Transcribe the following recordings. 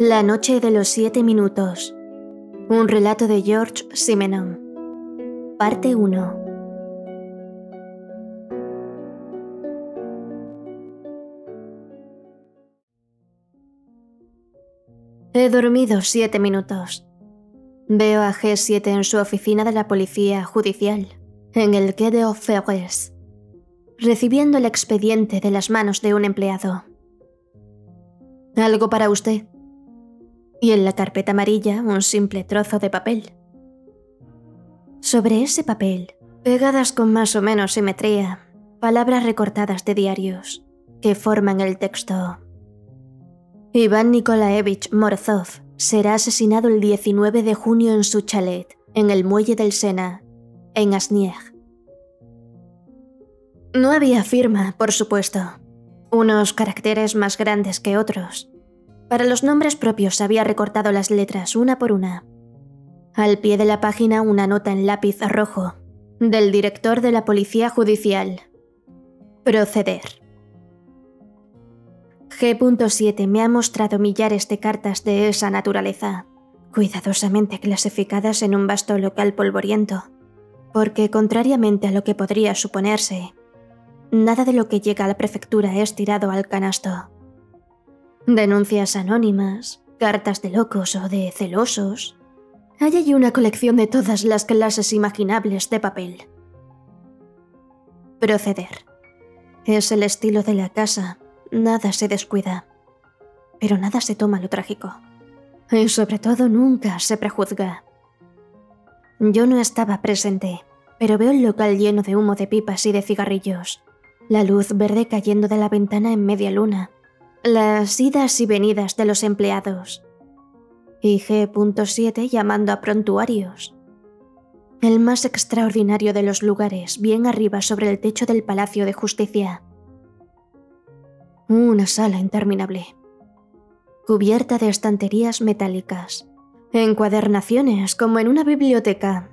La noche de los siete minutos. Un relato de George Simenon. Parte 1. He dormido siete minutos. Veo a G7 en su oficina de la policía judicial, en el Quai de Ferres, recibiendo el expediente de las manos de un empleado. Algo para usted, y en la carpeta amarilla un simple trozo de papel. Sobre ese papel, pegadas con más o menos simetría, palabras recortadas de diarios que forman el texto. Iván Nikolaevich Morozov será asesinado el 19 de junio en su chalet, en el muelle del Sena, en Asnieg. No había firma, por supuesto, unos caracteres más grandes que otros, para los nombres propios había recortado las letras una por una. Al pie de la página una nota en lápiz rojo, del director de la Policía Judicial. Proceder. G.7 me ha mostrado millares de cartas de esa naturaleza, cuidadosamente clasificadas en un vasto local polvoriento, porque contrariamente a lo que podría suponerse, nada de lo que llega a la prefectura es tirado al canasto denuncias anónimas, cartas de locos o de celosos. Hay allí una colección de todas las clases imaginables de papel. Proceder. Es el estilo de la casa. Nada se descuida. Pero nada se toma lo trágico. Y sobre todo nunca se prejuzga. Yo no estaba presente, pero veo el local lleno de humo de pipas y de cigarrillos. La luz verde cayendo de la ventana en media luna, las idas y venidas de los empleados. Y G.7 llamando a prontuarios. El más extraordinario de los lugares, bien arriba sobre el techo del Palacio de Justicia. Una sala interminable. Cubierta de estanterías metálicas. Encuadernaciones como en una biblioteca.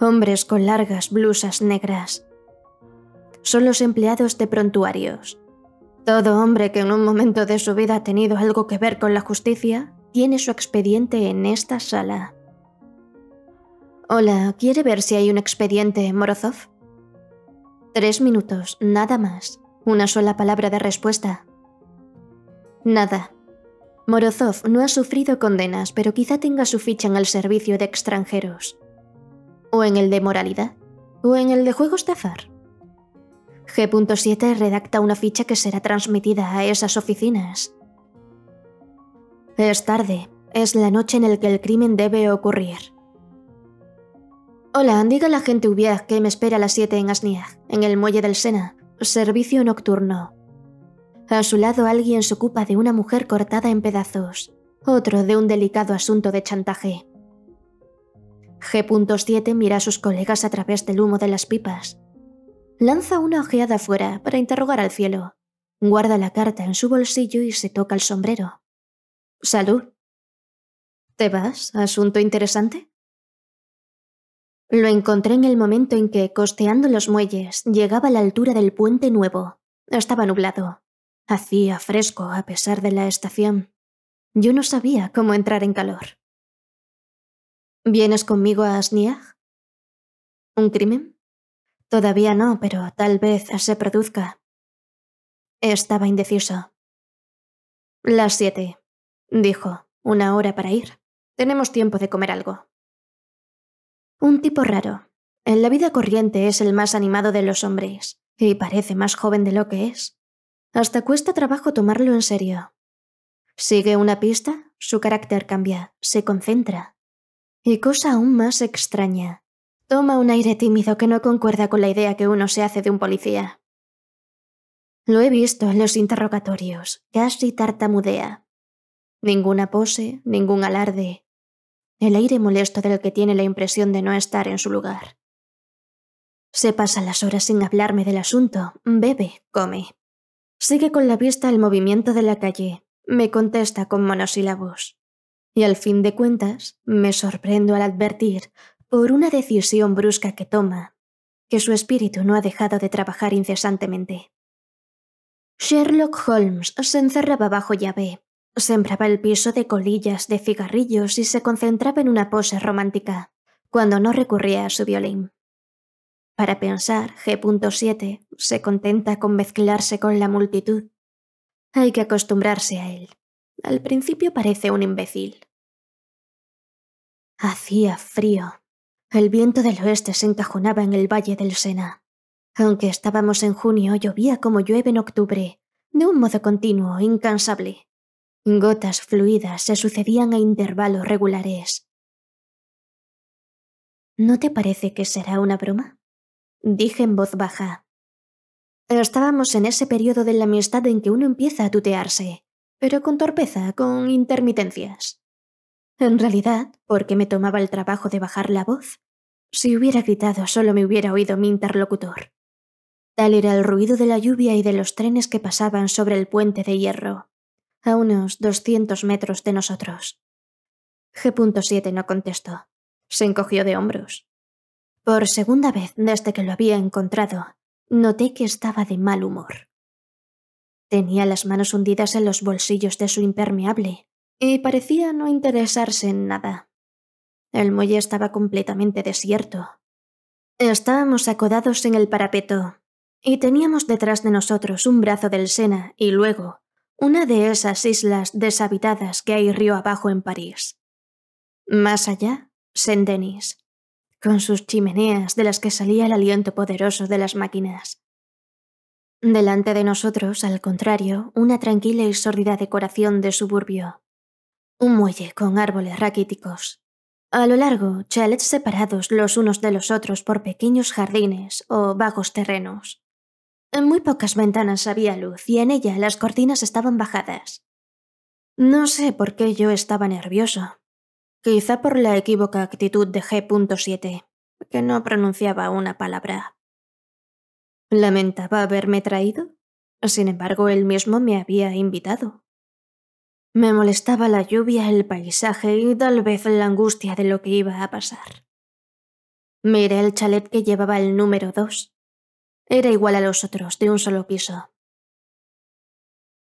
Hombres con largas blusas negras. Son los empleados de prontuarios todo hombre que en un momento de su vida ha tenido algo que ver con la justicia tiene su expediente en esta sala. Hola, ¿quiere ver si hay un expediente, Morozov? Tres minutos, nada más. Una sola palabra de respuesta. Nada. Morozov no ha sufrido condenas, pero quizá tenga su ficha en el servicio de extranjeros. O en el de moralidad. O en el de de estafar. G.7 redacta una ficha que será transmitida a esas oficinas. Es tarde, es la noche en la que el crimen debe ocurrir. Hola, diga la gente Ubiag que me espera a las 7 en Asniag, en el muelle del Sena, servicio nocturno. A su lado alguien se ocupa de una mujer cortada en pedazos, otro de un delicado asunto de chantaje. G.7 mira a sus colegas a través del humo de las pipas, Lanza una ojeada fuera para interrogar al cielo. Guarda la carta en su bolsillo y se toca el sombrero. Salud. ¿Te vas? ¿Asunto interesante? Lo encontré en el momento en que, costeando los muelles, llegaba a la altura del puente nuevo. Estaba nublado. Hacía fresco a pesar de la estación. Yo no sabía cómo entrar en calor. ¿Vienes conmigo a Asniag? ¿Un crimen? Todavía no, pero tal vez se produzca. Estaba indeciso. Las siete, dijo. Una hora para ir. Tenemos tiempo de comer algo. Un tipo raro. En la vida corriente es el más animado de los hombres, y parece más joven de lo que es. Hasta cuesta trabajo tomarlo en serio. Sigue una pista, su carácter cambia, se concentra. Y cosa aún más extraña, Toma un aire tímido que no concuerda con la idea que uno se hace de un policía. Lo he visto en los interrogatorios, casi tartamudea. Ninguna pose, ningún alarde. El aire molesto del que tiene la impresión de no estar en su lugar. Se pasa las horas sin hablarme del asunto, bebe, come. Sigue con la vista el movimiento de la calle, me contesta con monosílabos. Y al fin de cuentas, me sorprendo al advertir por una decisión brusca que toma, que su espíritu no ha dejado de trabajar incesantemente. Sherlock Holmes se encerraba bajo llave, sembraba el piso de colillas de cigarrillos y se concentraba en una pose romántica, cuando no recurría a su violín. Para pensar, G.7 se contenta con mezclarse con la multitud. Hay que acostumbrarse a él. Al principio parece un imbécil. Hacía frío. El viento del oeste se encajonaba en el valle del Sena. Aunque estábamos en junio, llovía como llueve en octubre, de un modo continuo, incansable. Gotas fluidas se sucedían a intervalos regulares. ¿No te parece que será una broma? Dije en voz baja. Estábamos en ese periodo de la amistad en que uno empieza a tutearse, pero con torpeza, con intermitencias. En realidad, porque me tomaba el trabajo de bajar la voz. Si hubiera gritado, solo me hubiera oído mi interlocutor. Tal era el ruido de la lluvia y de los trenes que pasaban sobre el puente de hierro, a unos 200 metros de nosotros. G.7 no contestó. Se encogió de hombros. Por segunda vez desde que lo había encontrado, noté que estaba de mal humor. Tenía las manos hundidas en los bolsillos de su impermeable y parecía no interesarse en nada. El muelle estaba completamente desierto. Estábamos acodados en el parapeto, y teníamos detrás de nosotros un brazo del Sena y luego una de esas islas deshabitadas que hay río abajo en París. Más allá, Saint-Denis, con sus chimeneas de las que salía el aliento poderoso de las máquinas. Delante de nosotros, al contrario, una tranquila y sórdida decoración de suburbio, un muelle con árboles raquíticos. A lo largo, chalets separados los unos de los otros por pequeños jardines o vagos terrenos. En muy pocas ventanas había luz y en ella las cortinas estaban bajadas. No sé por qué yo estaba nervioso. Quizá por la equívoca actitud de G.7, que no pronunciaba una palabra. ¿Lamentaba haberme traído? Sin embargo, él mismo me había invitado. Me molestaba la lluvia, el paisaje y tal vez la angustia de lo que iba a pasar. Miré el chalet que llevaba el número dos. Era igual a los otros, de un solo piso.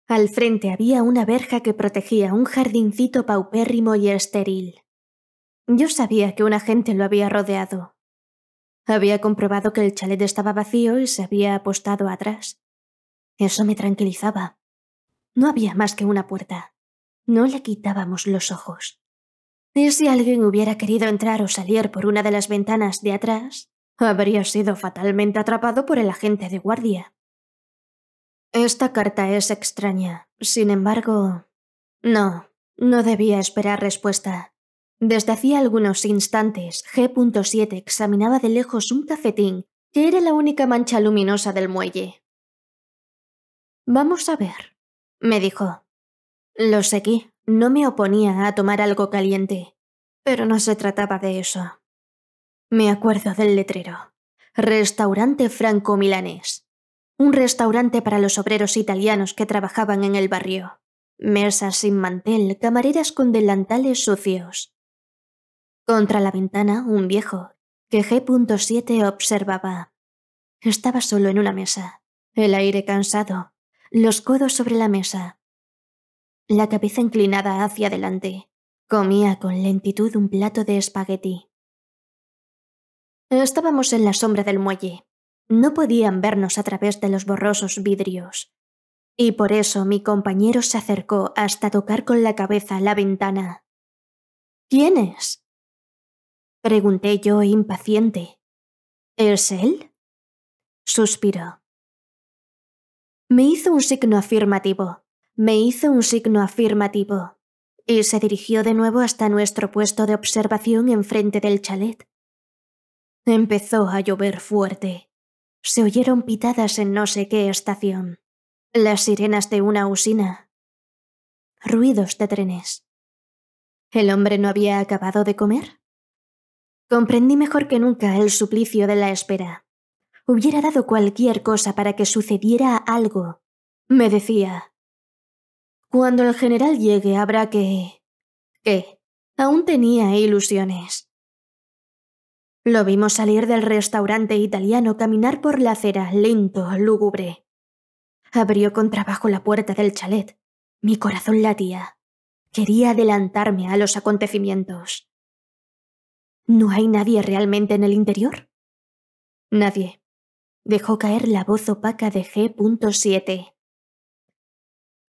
Al frente había una verja que protegía un jardincito paupérrimo y estéril. Yo sabía que un agente lo había rodeado. Había comprobado que el chalet estaba vacío y se había apostado atrás. Eso me tranquilizaba. No había más que una puerta. No le quitábamos los ojos. Y si alguien hubiera querido entrar o salir por una de las ventanas de atrás, habría sido fatalmente atrapado por el agente de guardia. Esta carta es extraña. Sin embargo... No, no debía esperar respuesta. Desde hacía algunos instantes, G.7 examinaba de lejos un cafetín, que era la única mancha luminosa del muelle. Vamos a ver, me dijo. Lo seguí. No me oponía a tomar algo caliente, pero no se trataba de eso. Me acuerdo del letrero. Restaurante franco-milanés. Un restaurante para los obreros italianos que trabajaban en el barrio. Mesas sin mantel, camareras con delantales sucios. Contra la ventana, un viejo, que G.7 observaba. Estaba solo en una mesa, el aire cansado, los codos sobre la mesa, la cabeza inclinada hacia adelante. Comía con lentitud un plato de espagueti. Estábamos en la sombra del muelle. No podían vernos a través de los borrosos vidrios. Y por eso mi compañero se acercó hasta tocar con la cabeza la ventana. ¿Quién es? Pregunté yo impaciente. ¿Es él? Suspiró. Me hizo un signo afirmativo, me hizo un signo afirmativo y se dirigió de nuevo hasta nuestro puesto de observación enfrente del chalet. Empezó a llover fuerte. Se oyeron pitadas en no sé qué estación. Las sirenas de una usina. Ruidos de trenes. ¿El hombre no había acabado de comer? Comprendí mejor que nunca el suplicio de la espera. Hubiera dado cualquier cosa para que sucediera algo, me decía, cuando el general llegue habrá que... que... aún tenía ilusiones. Lo vimos salir del restaurante italiano, caminar por la acera, lento, lúgubre. Abrió con trabajo la puerta del chalet. Mi corazón latía. Quería adelantarme a los acontecimientos. ¿No hay nadie realmente en el interior? Nadie. Dejó caer la voz opaca de G.7.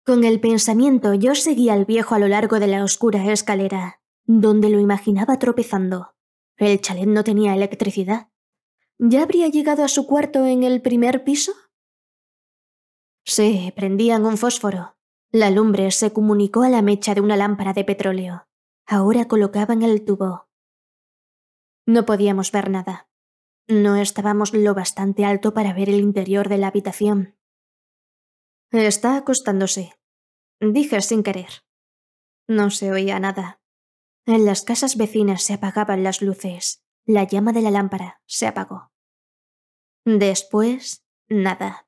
Con el pensamiento yo seguía al viejo a lo largo de la oscura escalera, donde lo imaginaba tropezando. El chalet no tenía electricidad. ¿Ya habría llegado a su cuarto en el primer piso? Sí, prendían un fósforo. La lumbre se comunicó a la mecha de una lámpara de petróleo. Ahora colocaban el tubo. No podíamos ver nada. No estábamos lo bastante alto para ver el interior de la habitación. Está acostándose, Dije sin querer. No se oía nada. En las casas vecinas se apagaban las luces. La llama de la lámpara se apagó. Después, nada.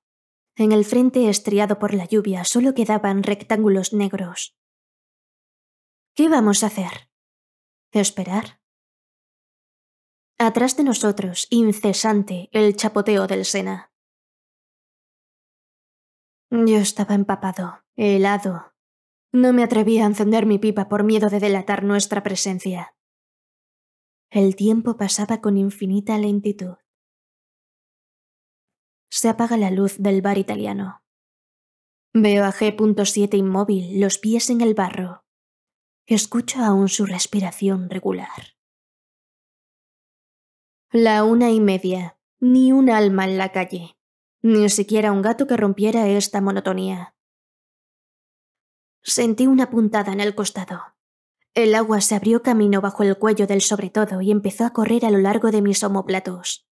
En el frente estriado por la lluvia solo quedaban rectángulos negros. ¿Qué vamos a hacer? ¿Esperar? Atrás de nosotros, incesante, el chapoteo del Sena. Yo estaba empapado, helado. No me atreví a encender mi pipa por miedo de delatar nuestra presencia. El tiempo pasaba con infinita lentitud. Se apaga la luz del bar italiano. Veo a G.7 inmóvil, los pies en el barro. Escucho aún su respiración regular. La una y media, ni un alma en la calle ni siquiera un gato que rompiera esta monotonía. Sentí una puntada en el costado. El agua se abrió camino bajo el cuello del sobretodo y empezó a correr a lo largo de mis omoplatos.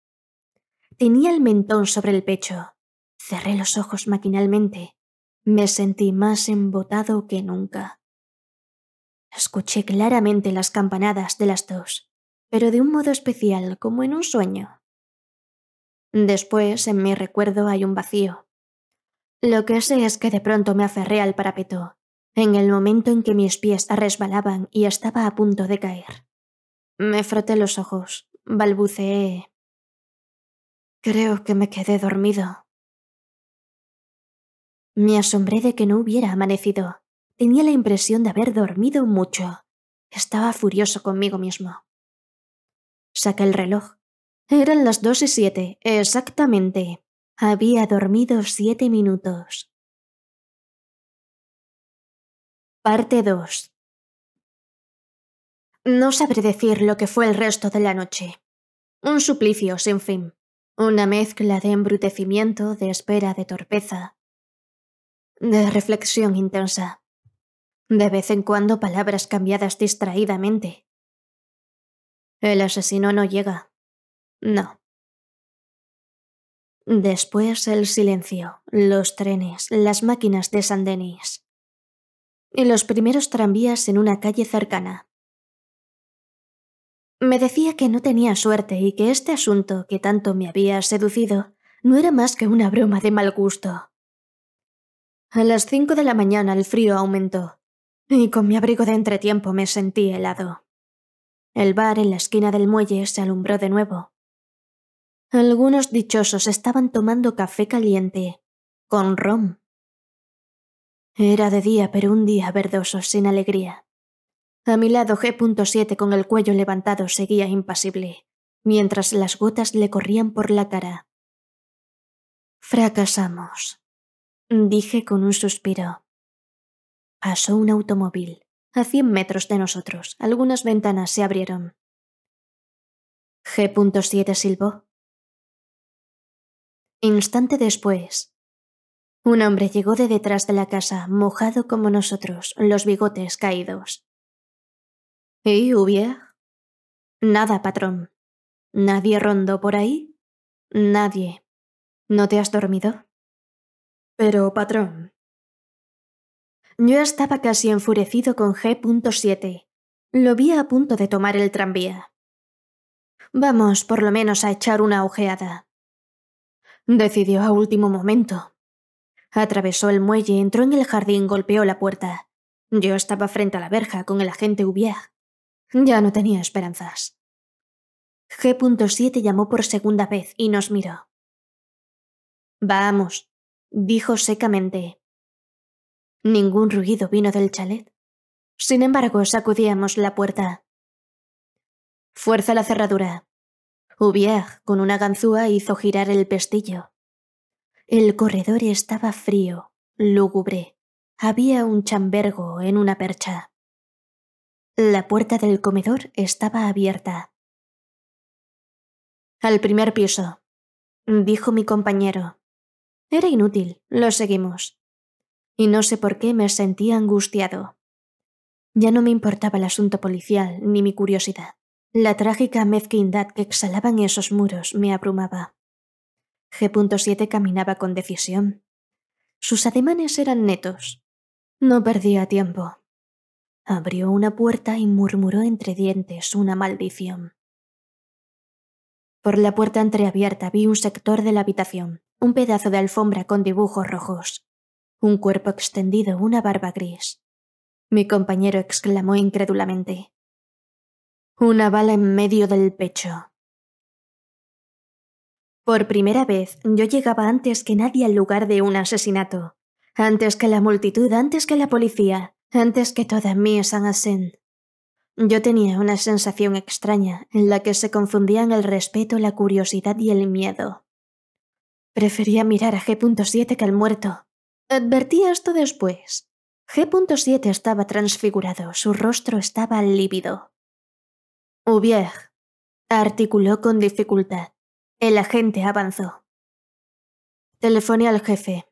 Tenía el mentón sobre el pecho. Cerré los ojos maquinalmente. Me sentí más embotado que nunca. Escuché claramente las campanadas de las dos, pero de un modo especial, como en un sueño. Después, en mi recuerdo hay un vacío. Lo que sé es que de pronto me aferré al parapeto, en el momento en que mis pies resbalaban y estaba a punto de caer. Me froté los ojos, balbuceé. Creo que me quedé dormido. Me asombré de que no hubiera amanecido. Tenía la impresión de haber dormido mucho. Estaba furioso conmigo mismo. Saqué el reloj eran las dos y siete, exactamente. Había dormido siete minutos. Parte 2. No sabré decir lo que fue el resto de la noche. Un suplicio sin fin. Una mezcla de embrutecimiento, de espera, de torpeza. De reflexión intensa. De vez en cuando palabras cambiadas distraídamente. El asesino no llega. No. Después el silencio, los trenes, las máquinas de San Denis y los primeros tranvías en una calle cercana. Me decía que no tenía suerte y que este asunto que tanto me había seducido no era más que una broma de mal gusto. A las cinco de la mañana el frío aumentó, y con mi abrigo de entretiempo me sentí helado. El bar en la esquina del muelle se alumbró de nuevo, algunos dichosos estaban tomando café caliente, con rom. Era de día, pero un día verdoso, sin alegría. A mi lado, G.7, con el cuello levantado, seguía impasible, mientras las gotas le corrían por la cara. Fracasamos, dije con un suspiro. Pasó un automóvil. A cien metros de nosotros, algunas ventanas se abrieron. G.7 silbó Instante después, un hombre llegó de detrás de la casa, mojado como nosotros, los bigotes caídos. ¿Y hubiera? Nada, patrón. ¿Nadie rondó por ahí? Nadie. ¿No te has dormido? Pero, patrón. Yo estaba casi enfurecido con G.7. Lo vi a punto de tomar el tranvía. Vamos, por lo menos, a echar una ojeada. Decidió a último momento. Atravesó el muelle, entró en el jardín, golpeó la puerta. Yo estaba frente a la verja con el agente Ubiag. Ya no tenía esperanzas. G.7 llamó por segunda vez y nos miró. Vamos, dijo secamente. Ningún ruido vino del chalet. Sin embargo, sacudíamos la puerta. Fuerza la cerradura, Hubier con una ganzúa, hizo girar el pestillo. El corredor estaba frío, lúgubre. Había un chambergo en una percha. La puerta del comedor estaba abierta. Al primer piso, dijo mi compañero. Era inútil, lo seguimos. Y no sé por qué me sentí angustiado. Ya no me importaba el asunto policial ni mi curiosidad. La trágica mezquindad que exhalaban esos muros me abrumaba. G.7 caminaba con decisión. Sus ademanes eran netos. No perdía tiempo. Abrió una puerta y murmuró entre dientes una maldición. Por la puerta entreabierta vi un sector de la habitación, un pedazo de alfombra con dibujos rojos, un cuerpo extendido, una barba gris. Mi compañero exclamó incrédulamente. Una bala en medio del pecho. Por primera vez, yo llegaba antes que nadie al lugar de un asesinato. Antes que la multitud, antes que la policía, antes que toda mi San Yo tenía una sensación extraña en la que se confundían el respeto, la curiosidad y el miedo. Prefería mirar a G.7 que al muerto. Advertí esto después. G.7 estaba transfigurado, su rostro estaba lívido. Ubier, articuló con dificultad. El agente avanzó. Telefone al jefe.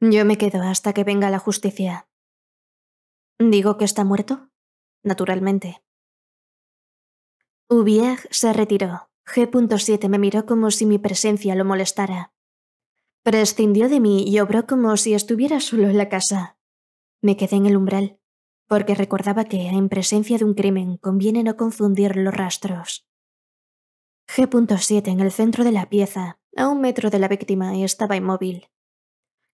Yo me quedo hasta que venga la justicia. ¿Digo que está muerto? Naturalmente. Ubier se retiró. G.7 me miró como si mi presencia lo molestara. Prescindió de mí y obró como si estuviera solo en la casa. Me quedé en el umbral, porque recordaba que, en presencia de un crimen, conviene no confundir los rastros. G.7 en el centro de la pieza, a un metro de la víctima, estaba inmóvil.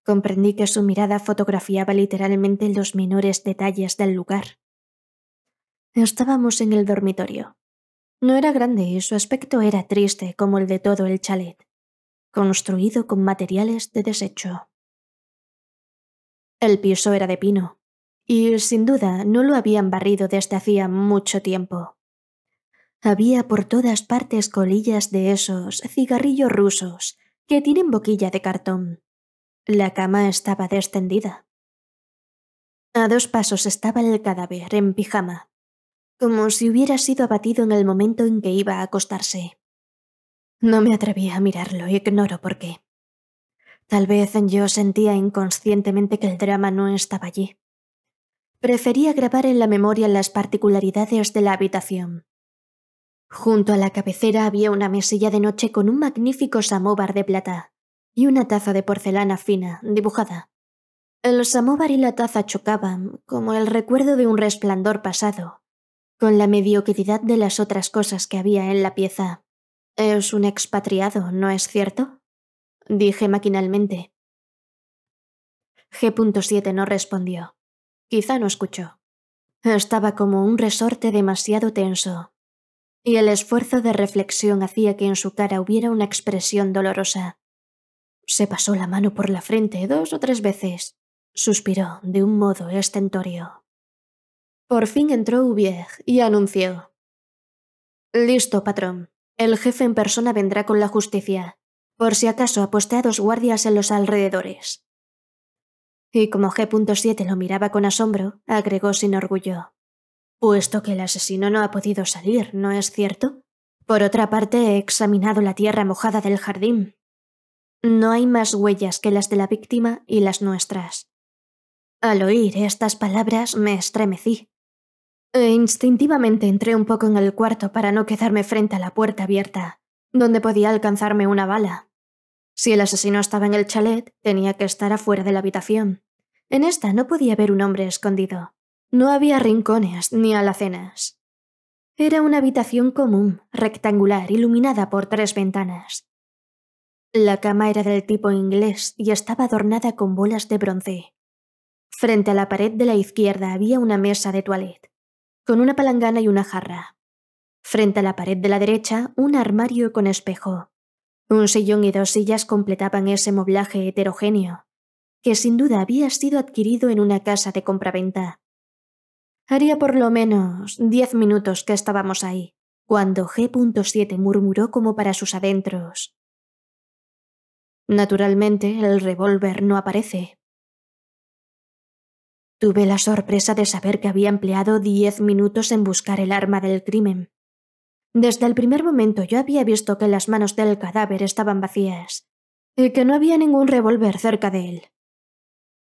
Comprendí que su mirada fotografiaba literalmente los menores detalles del lugar. Estábamos en el dormitorio. No era grande y su aspecto era triste como el de todo el chalet, construido con materiales de desecho. El piso era de pino, y sin duda no lo habían barrido desde hacía mucho tiempo. Había por todas partes colillas de esos cigarrillos rusos que tienen boquilla de cartón. La cama estaba descendida. A dos pasos estaba el cadáver, en pijama, como si hubiera sido abatido en el momento en que iba a acostarse. No me atreví a mirarlo, ignoro por qué. Tal vez yo sentía inconscientemente que el drama no estaba allí. Prefería grabar en la memoria las particularidades de la habitación. Junto a la cabecera había una mesilla de noche con un magnífico samóvar de plata y una taza de porcelana fina, dibujada. El samóvar y la taza chocaban, como el recuerdo de un resplandor pasado, con la mediocridad de las otras cosas que había en la pieza. Es un expatriado, ¿no es cierto? dije maquinalmente. G.7 no respondió. Quizá no escuchó. Estaba como un resorte demasiado tenso, y el esfuerzo de reflexión hacía que en su cara hubiera una expresión dolorosa. Se pasó la mano por la frente dos o tres veces. Suspiró de un modo estentorio. Por fin entró Hubier y anunció. Listo, patrón. El jefe en persona vendrá con la justicia. Por si acaso aposté a dos guardias en los alrededores. Y como G.7 lo miraba con asombro, agregó sin orgullo. Puesto que el asesino no ha podido salir, ¿no es cierto? Por otra parte, he examinado la tierra mojada del jardín. No hay más huellas que las de la víctima y las nuestras. Al oír estas palabras me estremecí. E instintivamente entré un poco en el cuarto para no quedarme frente a la puerta abierta, donde podía alcanzarme una bala. Si el asesino estaba en el chalet, tenía que estar afuera de la habitación. En esta no podía haber un hombre escondido. No había rincones ni alacenas. Era una habitación común, rectangular, iluminada por tres ventanas. La cama era del tipo inglés y estaba adornada con bolas de bronce. Frente a la pared de la izquierda había una mesa de toilette, con una palangana y una jarra. Frente a la pared de la derecha, un armario con espejo. Un sillón y dos sillas completaban ese moblaje heterogéneo, que sin duda había sido adquirido en una casa de compraventa. Haría por lo menos diez minutos que estábamos ahí, cuando G.7 murmuró como para sus adentros. Naturalmente, el revólver no aparece. Tuve la sorpresa de saber que había empleado diez minutos en buscar el arma del crimen. Desde el primer momento yo había visto que las manos del cadáver estaban vacías y que no había ningún revólver cerca de él.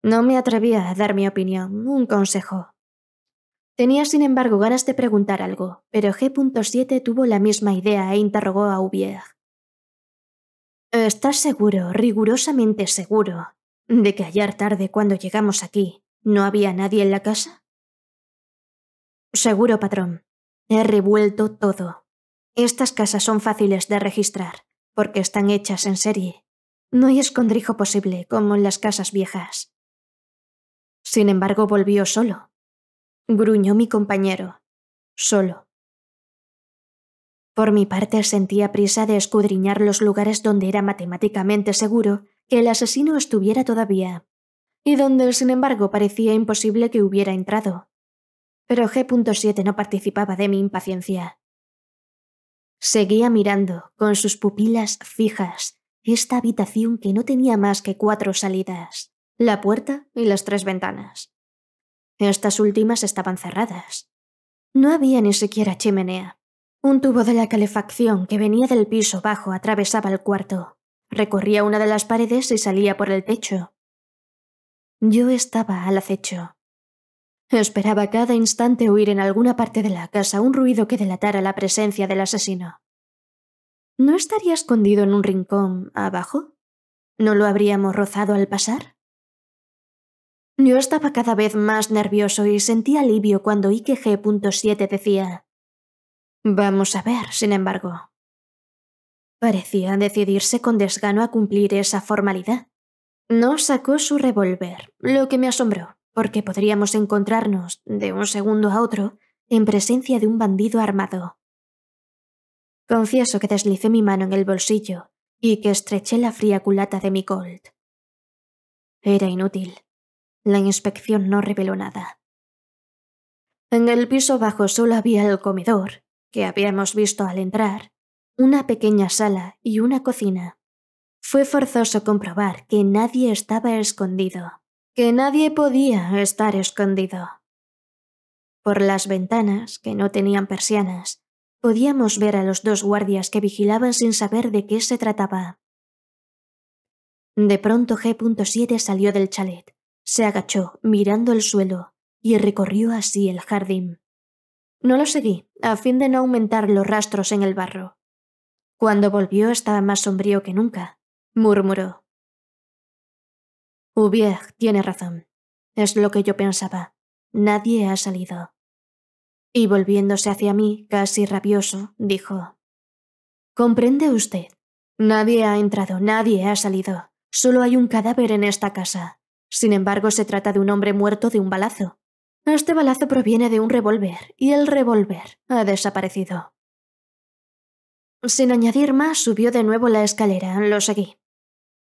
No me atrevía a dar mi opinión, un consejo. Tenía sin embargo ganas de preguntar algo, pero G.7 tuvo la misma idea e interrogó a Ubier. ¿Estás seguro, rigurosamente seguro, de que ayer tarde cuando llegamos aquí no había nadie en la casa? Seguro, patrón. He revuelto todo. Estas casas son fáciles de registrar, porque están hechas en serie. No hay escondrijo posible, como en las casas viejas. Sin embargo, volvió solo. Gruñó mi compañero. Solo. Por mi parte, sentía prisa de escudriñar los lugares donde era matemáticamente seguro que el asesino estuviera todavía, y donde, sin embargo, parecía imposible que hubiera entrado. Pero G.7 no participaba de mi impaciencia. Seguía mirando, con sus pupilas fijas, esta habitación que no tenía más que cuatro salidas, la puerta y las tres ventanas. Estas últimas estaban cerradas. No había ni siquiera chimenea. Un tubo de la calefacción que venía del piso bajo atravesaba el cuarto, recorría una de las paredes y salía por el techo. Yo estaba al acecho, Esperaba cada instante oír en alguna parte de la casa un ruido que delatara la presencia del asesino. ¿No estaría escondido en un rincón abajo? ¿No lo habríamos rozado al pasar? Yo estaba cada vez más nervioso y sentí alivio cuando IKG.7 decía Vamos a ver, sin embargo. Parecía decidirse con desgano a cumplir esa formalidad. No sacó su revólver, lo que me asombró porque podríamos encontrarnos, de un segundo a otro, en presencia de un bandido armado. Confieso que deslicé mi mano en el bolsillo y que estreché la fría culata de mi Colt. Era inútil. La inspección no reveló nada. En el piso bajo solo había el comedor, que habíamos visto al entrar, una pequeña sala y una cocina. Fue forzoso comprobar que nadie estaba escondido que nadie podía estar escondido. Por las ventanas, que no tenían persianas, podíamos ver a los dos guardias que vigilaban sin saber de qué se trataba. De pronto G.7 salió del chalet, se agachó, mirando el suelo, y recorrió así el jardín. No lo seguí, a fin de no aumentar los rastros en el barro. Cuando volvió estaba más sombrío que nunca. Murmuró. Ubier tiene razón. Es lo que yo pensaba. Nadie ha salido. Y volviéndose hacia mí, casi rabioso, dijo, Comprende usted. Nadie ha entrado, nadie ha salido. Solo hay un cadáver en esta casa. Sin embargo, se trata de un hombre muerto de un balazo. Este balazo proviene de un revólver, y el revólver ha desaparecido. Sin añadir más, subió de nuevo la escalera. Lo seguí.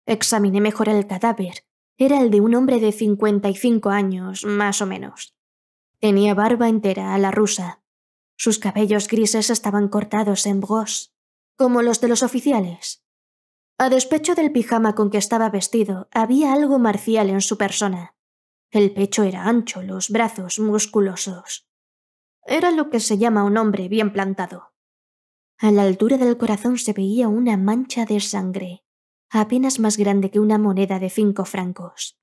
Examiné mejor el cadáver, era el de un hombre de cincuenta y cinco años, más o menos. Tenía barba entera a la rusa. Sus cabellos grises estaban cortados en bros, como los de los oficiales. A despecho del pijama con que estaba vestido, había algo marcial en su persona. El pecho era ancho, los brazos musculosos. Era lo que se llama un hombre bien plantado. A la altura del corazón se veía una mancha de sangre, apenas más grande que una moneda de cinco francos.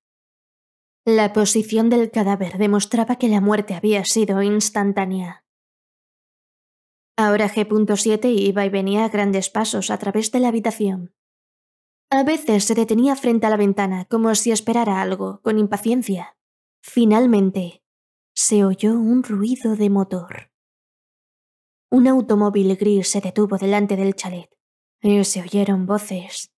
La posición del cadáver demostraba que la muerte había sido instantánea. Ahora G.7 iba y venía a grandes pasos a través de la habitación. A veces se detenía frente a la ventana como si esperara algo, con impaciencia. Finalmente, se oyó un ruido de motor. Un automóvil gris se detuvo delante del chalet y eh, se oyeron voces.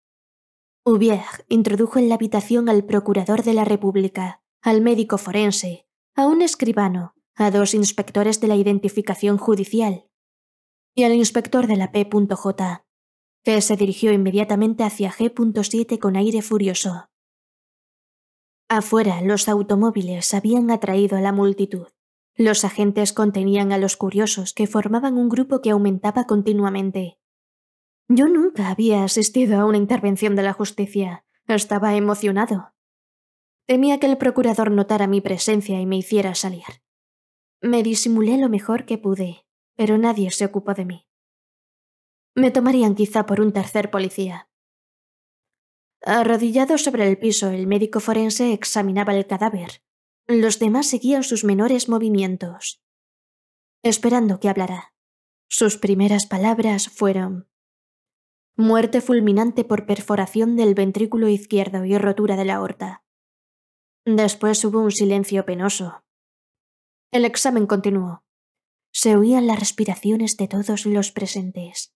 Hubier introdujo en la habitación al procurador de la República, al médico forense, a un escribano, a dos inspectores de la identificación judicial y al inspector de la P.J, que se dirigió inmediatamente hacia G.7 con aire furioso. Afuera, los automóviles habían atraído a la multitud. Los agentes contenían a los curiosos que formaban un grupo que aumentaba continuamente. Yo nunca había asistido a una intervención de la justicia. Estaba emocionado. Temía que el procurador notara mi presencia y me hiciera salir. Me disimulé lo mejor que pude, pero nadie se ocupó de mí. Me tomarían quizá por un tercer policía. Arrodillado sobre el piso, el médico forense examinaba el cadáver. Los demás seguían sus menores movimientos, esperando que hablara. Sus primeras palabras fueron Muerte fulminante por perforación del ventrículo izquierdo y rotura de la aorta. Después hubo un silencio penoso. El examen continuó. Se oían las respiraciones de todos los presentes.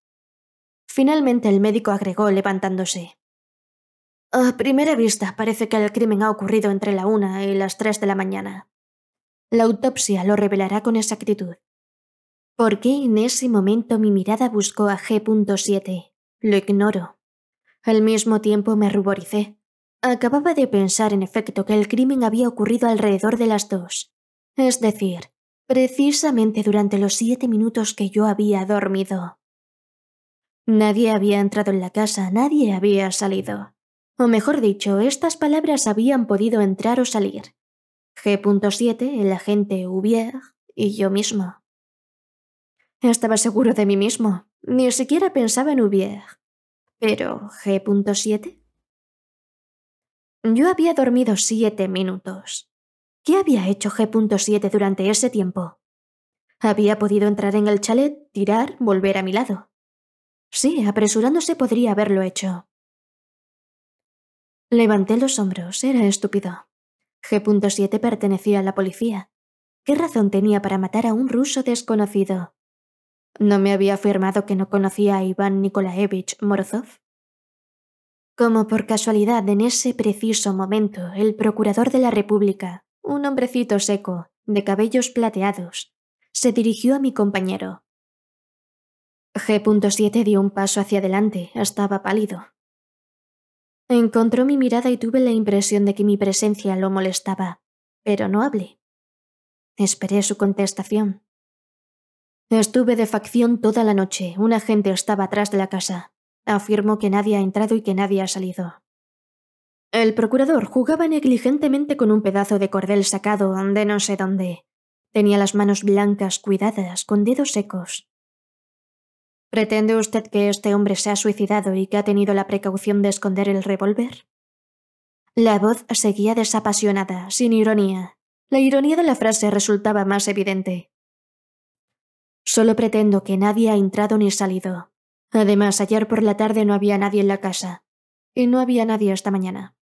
Finalmente el médico agregó levantándose. A primera vista parece que el crimen ha ocurrido entre la una y las tres de la mañana. La autopsia lo revelará con exactitud. ¿Por qué en ese momento mi mirada buscó a G.7? Lo ignoro. Al mismo tiempo me ruboricé. Acababa de pensar, en efecto, que el crimen había ocurrido alrededor de las dos. Es decir, precisamente durante los siete minutos que yo había dormido. Nadie había entrado en la casa, nadie había salido. O mejor dicho, estas palabras habían podido entrar o salir. G.7, el agente Hubier y yo mismo. Estaba seguro de mí mismo. Ni siquiera pensaba en Hubier. Pero G.7. Yo había dormido siete minutos. ¿Qué había hecho G.7 durante ese tiempo? Había podido entrar en el chalet, tirar, volver a mi lado. Sí, apresurándose podría haberlo hecho. Levanté los hombros, era estúpido. G.7 pertenecía a la policía. ¿Qué razón tenía para matar a un ruso desconocido? ¿No me había afirmado que no conocía a Iván Nikolaevich Morozov? Como por casualidad, en ese preciso momento, el procurador de la República, un hombrecito seco, de cabellos plateados, se dirigió a mi compañero. G.7 dio un paso hacia adelante, estaba pálido. Encontró mi mirada y tuve la impresión de que mi presencia lo molestaba, pero no hablé. Esperé su contestación. Estuve de facción toda la noche. Un agente estaba atrás de la casa. Afirmó que nadie ha entrado y que nadie ha salido. El procurador jugaba negligentemente con un pedazo de cordel sacado de no sé dónde. Tenía las manos blancas, cuidadas, con dedos secos. ¿Pretende usted que este hombre se ha suicidado y que ha tenido la precaución de esconder el revólver? La voz seguía desapasionada, sin ironía. La ironía de la frase resultaba más evidente. Solo pretendo que nadie ha entrado ni salido. Además, ayer por la tarde no había nadie en la casa. Y no había nadie esta mañana.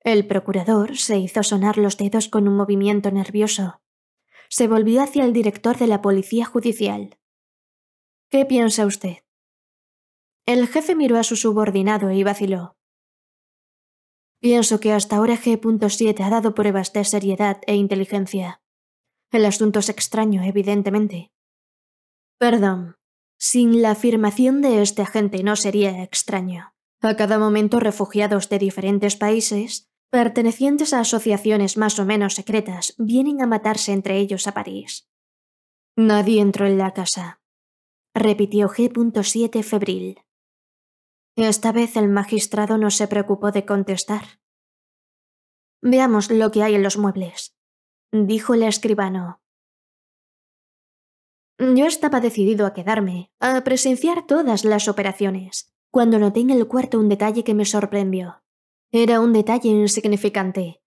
El procurador se hizo sonar los dedos con un movimiento nervioso. Se volvió hacia el director de la Policía Judicial. ¿Qué piensa usted? El jefe miró a su subordinado y vaciló. Pienso que hasta ahora G.7 ha dado pruebas de seriedad e inteligencia. El asunto es extraño, evidentemente. Perdón. Sin la afirmación de este agente no sería extraño. A cada momento refugiados de diferentes países, pertenecientes a asociaciones más o menos secretas, vienen a matarse entre ellos a París. Nadie entró en la casa. Repitió G.7 febril. Esta vez el magistrado no se preocupó de contestar. Veamos lo que hay en los muebles, dijo el escribano, yo estaba decidido a quedarme, a presenciar todas las operaciones, cuando noté en el cuarto un detalle que me sorprendió. Era un detalle insignificante.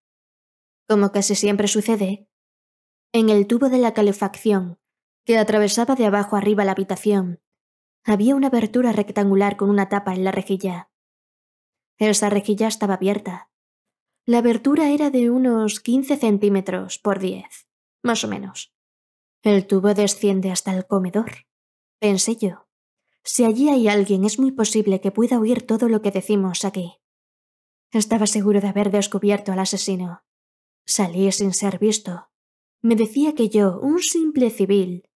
Como casi siempre sucede, en el tubo de la calefacción, que atravesaba de abajo arriba la habitación, había una abertura rectangular con una tapa en la rejilla. Esa rejilla estaba abierta. La abertura era de unos 15 centímetros por 10, más o menos. El tubo desciende hasta el comedor, pensé yo. Si allí hay alguien, es muy posible que pueda oír todo lo que decimos aquí. Estaba seguro de haber descubierto al asesino. Salí sin ser visto. Me decía que yo, un simple civil,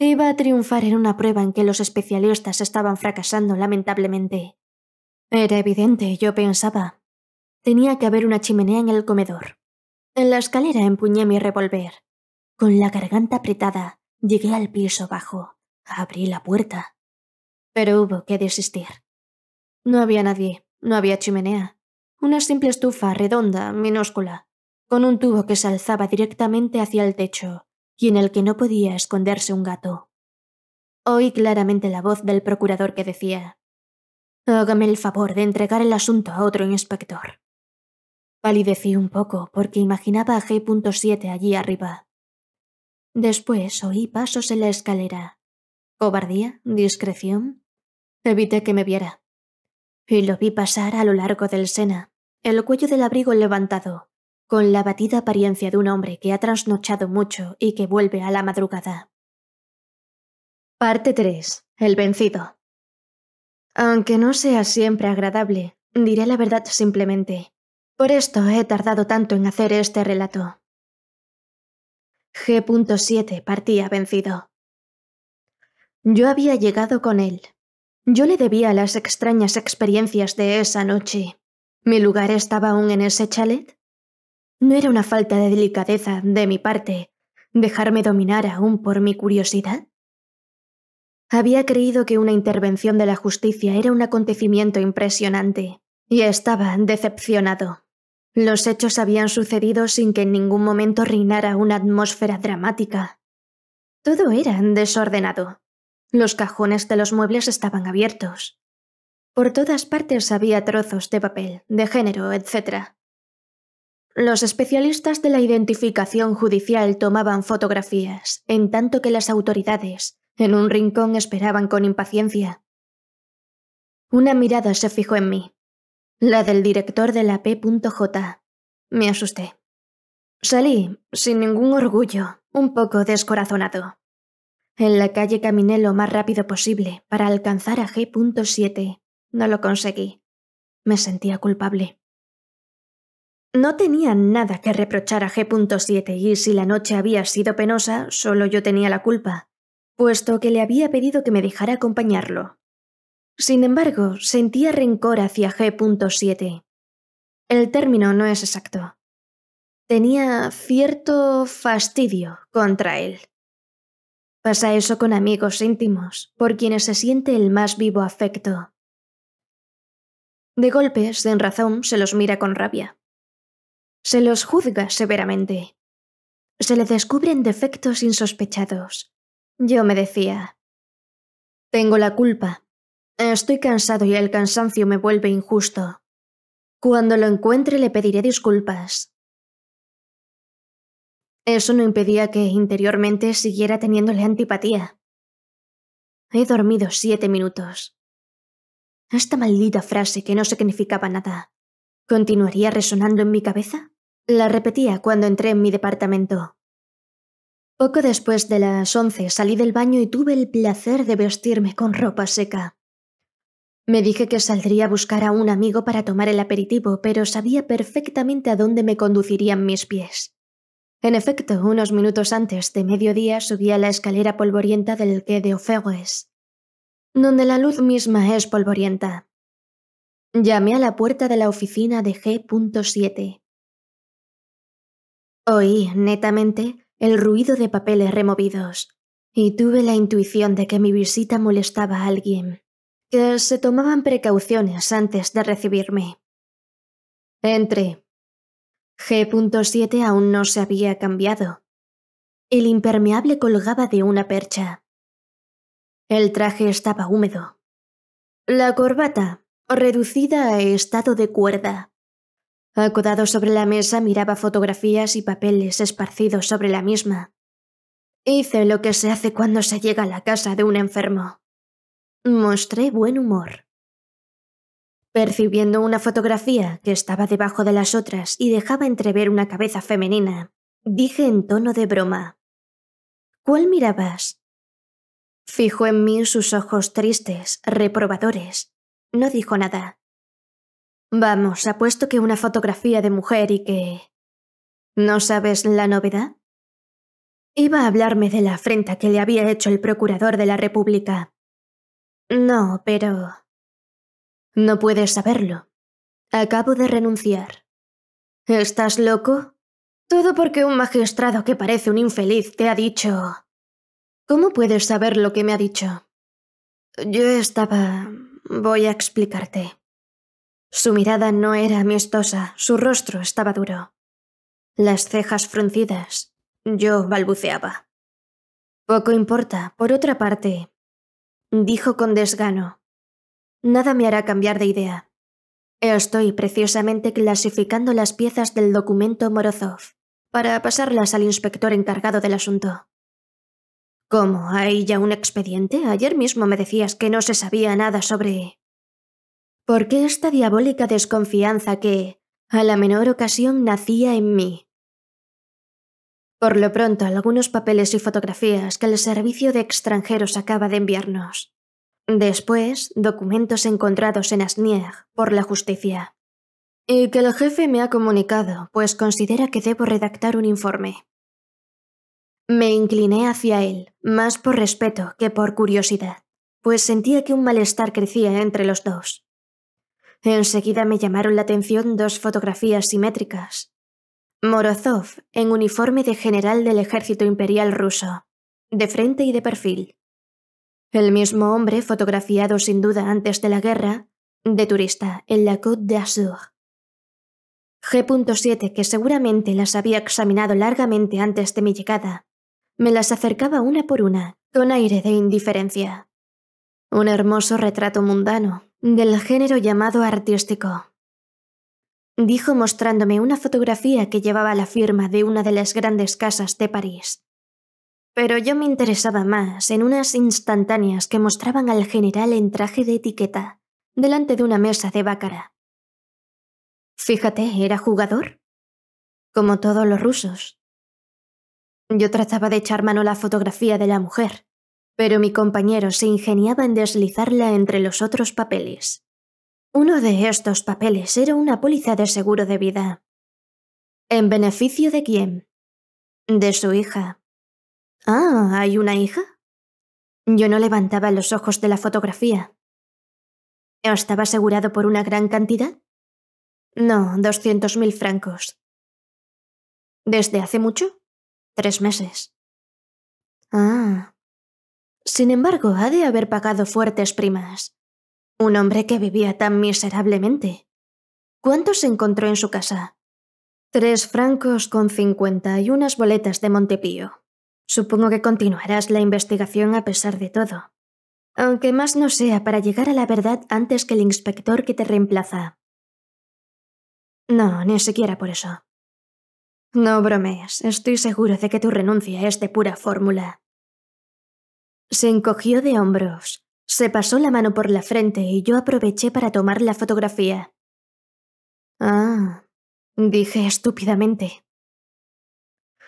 iba a triunfar en una prueba en que los especialistas estaban fracasando lamentablemente. Era evidente, yo pensaba. Tenía que haber una chimenea en el comedor. En la escalera empuñé mi revolver. Con la garganta apretada, llegué al piso bajo. Abrí la puerta. Pero hubo que desistir. No había nadie, no había chimenea. Una simple estufa redonda, minúscula, con un tubo que se alzaba directamente hacia el techo y en el que no podía esconderse un gato. Oí claramente la voz del procurador que decía Hágame el favor de entregar el asunto a otro inspector. Palidecí un poco porque imaginaba a G.7 allí arriba, Después oí pasos en la escalera. ¿Cobardía? ¿Discreción? Evité que me viera. Y lo vi pasar a lo largo del Sena, el cuello del abrigo levantado, con la batida apariencia de un hombre que ha trasnochado mucho y que vuelve a la madrugada. Parte 3. El vencido. Aunque no sea siempre agradable, diré la verdad simplemente. Por esto he tardado tanto en hacer este relato. G.7 partía vencido. Yo había llegado con él. Yo le debía las extrañas experiencias de esa noche. ¿Mi lugar estaba aún en ese chalet? No era una falta de delicadeza de mi parte dejarme dominar aún por mi curiosidad. Había creído que una intervención de la justicia era un acontecimiento impresionante, y estaba decepcionado. Los hechos habían sucedido sin que en ningún momento reinara una atmósfera dramática. Todo era desordenado. Los cajones de los muebles estaban abiertos. Por todas partes había trozos de papel, de género, etc. Los especialistas de la identificación judicial tomaban fotografías, en tanto que las autoridades, en un rincón, esperaban con impaciencia. Una mirada se fijó en mí la del director de la P.J. Me asusté. Salí, sin ningún orgullo, un poco descorazonado. En la calle caminé lo más rápido posible para alcanzar a G.7. No lo conseguí. Me sentía culpable. No tenía nada que reprochar a G.7 y si la noche había sido penosa, solo yo tenía la culpa, puesto que le había pedido que me dejara acompañarlo, sin embargo, sentía rencor hacia G.7. El término no es exacto. Tenía cierto fastidio contra él. Pasa eso con amigos íntimos, por quienes se siente el más vivo afecto. De golpes, sin razón, se los mira con rabia. Se los juzga severamente. Se le descubren defectos insospechados. Yo me decía, tengo la culpa, Estoy cansado y el cansancio me vuelve injusto. Cuando lo encuentre le pediré disculpas. Eso no impedía que interiormente siguiera teniéndole antipatía. He dormido siete minutos. Esta maldita frase que no significaba nada. ¿Continuaría resonando en mi cabeza? La repetía cuando entré en mi departamento. Poco después de las once salí del baño y tuve el placer de vestirme con ropa seca. Me dije que saldría a buscar a un amigo para tomar el aperitivo, pero sabía perfectamente a dónde me conducirían mis pies. En efecto, unos minutos antes de mediodía subí a la escalera polvorienta del que de Ofegues, donde la luz misma es polvorienta. Llamé a la puerta de la oficina de G.7. Oí, netamente, el ruido de papeles removidos, y tuve la intuición de que mi visita molestaba a alguien que se tomaban precauciones antes de recibirme. Entre. G.7 aún no se había cambiado. El impermeable colgaba de una percha. El traje estaba húmedo. La corbata, reducida a estado de cuerda. Acodado sobre la mesa miraba fotografías y papeles esparcidos sobre la misma. Hice lo que se hace cuando se llega a la casa de un enfermo. Mostré buen humor. Percibiendo una fotografía que estaba debajo de las otras y dejaba entrever una cabeza femenina, dije en tono de broma. ¿Cuál mirabas? Fijó en mí sus ojos tristes, reprobadores. No dijo nada. Vamos, apuesto que una fotografía de mujer y que... ¿No sabes la novedad? Iba a hablarme de la afrenta que le había hecho el procurador de la República, no, pero... No puedes saberlo. Acabo de renunciar. ¿Estás loco? Todo porque un magistrado que parece un infeliz te ha dicho... ¿Cómo puedes saber lo que me ha dicho? Yo estaba... Voy a explicarte. Su mirada no era amistosa, su rostro estaba duro. Las cejas fruncidas. Yo balbuceaba. Poco importa, por otra parte, dijo con desgano. Nada me hará cambiar de idea. Estoy preciosamente clasificando las piezas del documento Morozov para pasarlas al inspector encargado del asunto. ¿Cómo? ¿Hay ya un expediente? Ayer mismo me decías que no se sabía nada sobre... ¿Por qué esta diabólica desconfianza que, a la menor ocasión, nacía en mí? Por lo pronto, algunos papeles y fotografías que el Servicio de Extranjeros acaba de enviarnos. Después, documentos encontrados en Asnier por la justicia. Y que el jefe me ha comunicado, pues considera que debo redactar un informe. Me incliné hacia él, más por respeto que por curiosidad, pues sentía que un malestar crecía entre los dos. Enseguida me llamaron la atención dos fotografías simétricas, Morozov, en uniforme de general del ejército imperial ruso, de frente y de perfil. El mismo hombre fotografiado sin duda antes de la guerra, de turista, en la Côte d'Azur. G.7, que seguramente las había examinado largamente antes de mi llegada, me las acercaba una por una, con aire de indiferencia. Un hermoso retrato mundano, del género llamado artístico, dijo mostrándome una fotografía que llevaba la firma de una de las grandes casas de París. Pero yo me interesaba más en unas instantáneas que mostraban al general en traje de etiqueta, delante de una mesa de bácara. Fíjate, era jugador. Como todos los rusos. Yo trataba de echar mano a la fotografía de la mujer, pero mi compañero se ingeniaba en deslizarla entre los otros papeles. Uno de estos papeles era una póliza de seguro de vida. ¿En beneficio de quién? De su hija. Ah, ¿hay una hija? Yo no levantaba los ojos de la fotografía. ¿Estaba asegurado por una gran cantidad? No, doscientos mil francos. ¿Desde hace mucho? Tres meses. Ah. Sin embargo, ha de haber pagado fuertes primas. Un hombre que vivía tan miserablemente. ¿Cuánto se encontró en su casa? Tres francos con cincuenta y unas boletas de Montepío. Supongo que continuarás la investigación a pesar de todo. Aunque más no sea para llegar a la verdad antes que el inspector que te reemplaza. No, ni siquiera por eso. No bromees, estoy seguro de que tu renuncia es de pura fórmula. Se encogió de hombros, se pasó la mano por la frente y yo aproveché para tomar la fotografía. Ah, dije estúpidamente.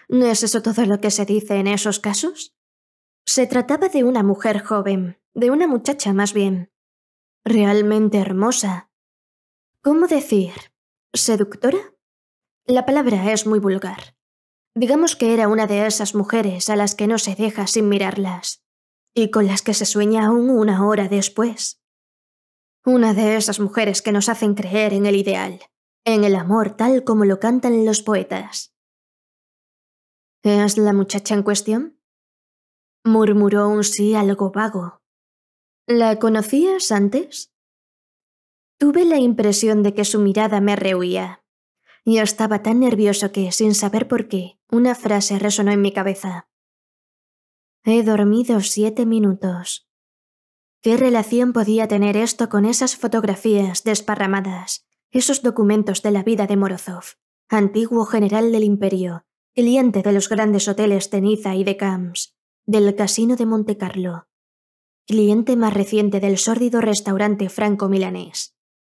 ¿No es eso todo lo que se dice en esos casos? Se trataba de una mujer joven, de una muchacha más bien. Realmente hermosa. ¿Cómo decir? ¿Seductora? La palabra es muy vulgar. Digamos que era una de esas mujeres a las que no se deja sin mirarlas y con las que se sueña aún una hora después. Una de esas mujeres que nos hacen creer en el ideal, en el amor tal como lo cantan los poetas. ¿Es la muchacha en cuestión? Murmuró un sí algo vago. ¿La conocías antes? Tuve la impresión de que su mirada me rehuía. Y estaba tan nervioso que, sin saber por qué, una frase resonó en mi cabeza. He dormido siete minutos. ¿Qué relación podía tener esto con esas fotografías desparramadas, esos documentos de la vida de Morozov, antiguo general del imperio, cliente de los grandes hoteles de Niza y de Camps, del Casino de Montecarlo, cliente más reciente del sórdido restaurante franco-milanés,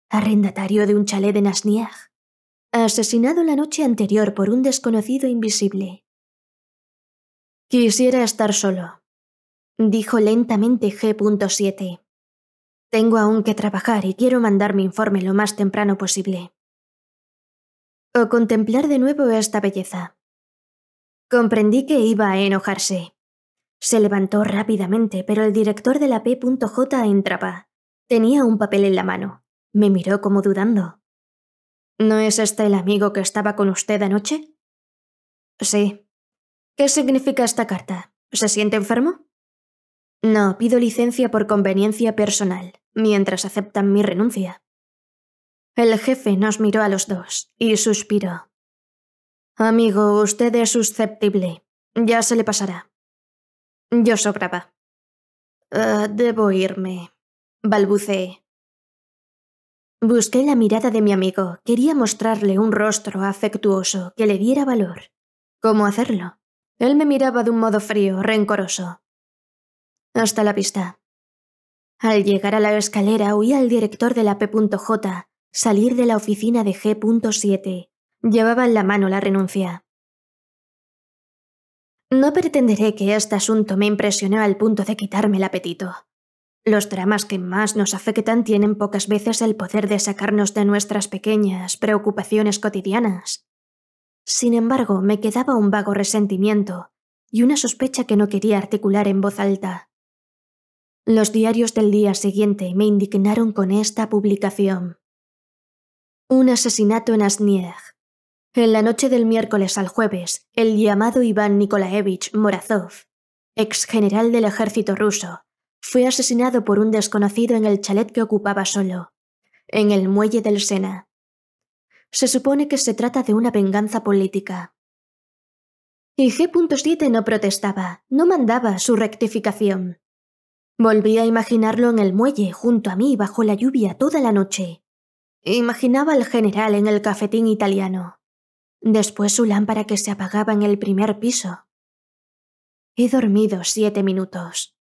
arrendatario de un chalet de Nasniag, asesinado la noche anterior por un desconocido invisible, Quisiera estar solo, dijo lentamente G.7. Tengo aún que trabajar y quiero mandar mi informe lo más temprano posible. O contemplar de nuevo esta belleza. Comprendí que iba a enojarse. Se levantó rápidamente, pero el director de la P.J entraba. Tenía un papel en la mano. Me miró como dudando. ¿No es este el amigo que estaba con usted anoche? Sí, ¿Qué significa esta carta? ¿Se siente enfermo? No, pido licencia por conveniencia personal, mientras aceptan mi renuncia. El jefe nos miró a los dos y suspiró. Amigo, usted es susceptible. Ya se le pasará. Yo sobraba. Ah, debo irme, balbuceé. Busqué la mirada de mi amigo. Quería mostrarle un rostro afectuoso que le diera valor. ¿Cómo hacerlo? Él me miraba de un modo frío, rencoroso. Hasta la pista. Al llegar a la escalera oí al director de la P.J salir de la oficina de G.7. Llevaba en la mano la renuncia. No pretenderé que este asunto me impresionó al punto de quitarme el apetito. Los dramas que más nos afectan tienen pocas veces el poder de sacarnos de nuestras pequeñas preocupaciones cotidianas. Sin embargo, me quedaba un vago resentimiento y una sospecha que no quería articular en voz alta. Los diarios del día siguiente me indignaron con esta publicación. Un asesinato en Asnières. En la noche del miércoles al jueves, el llamado Iván Nikolaevich Morazov, ex general del ejército ruso, fue asesinado por un desconocido en el chalet que ocupaba solo, en el muelle del Sena. Se supone que se trata de una venganza política. Y G.7 no protestaba, no mandaba su rectificación. Volví a imaginarlo en el muelle, junto a mí, bajo la lluvia, toda la noche. Imaginaba al general en el cafetín italiano. Después su lámpara que se apagaba en el primer piso. He dormido siete minutos.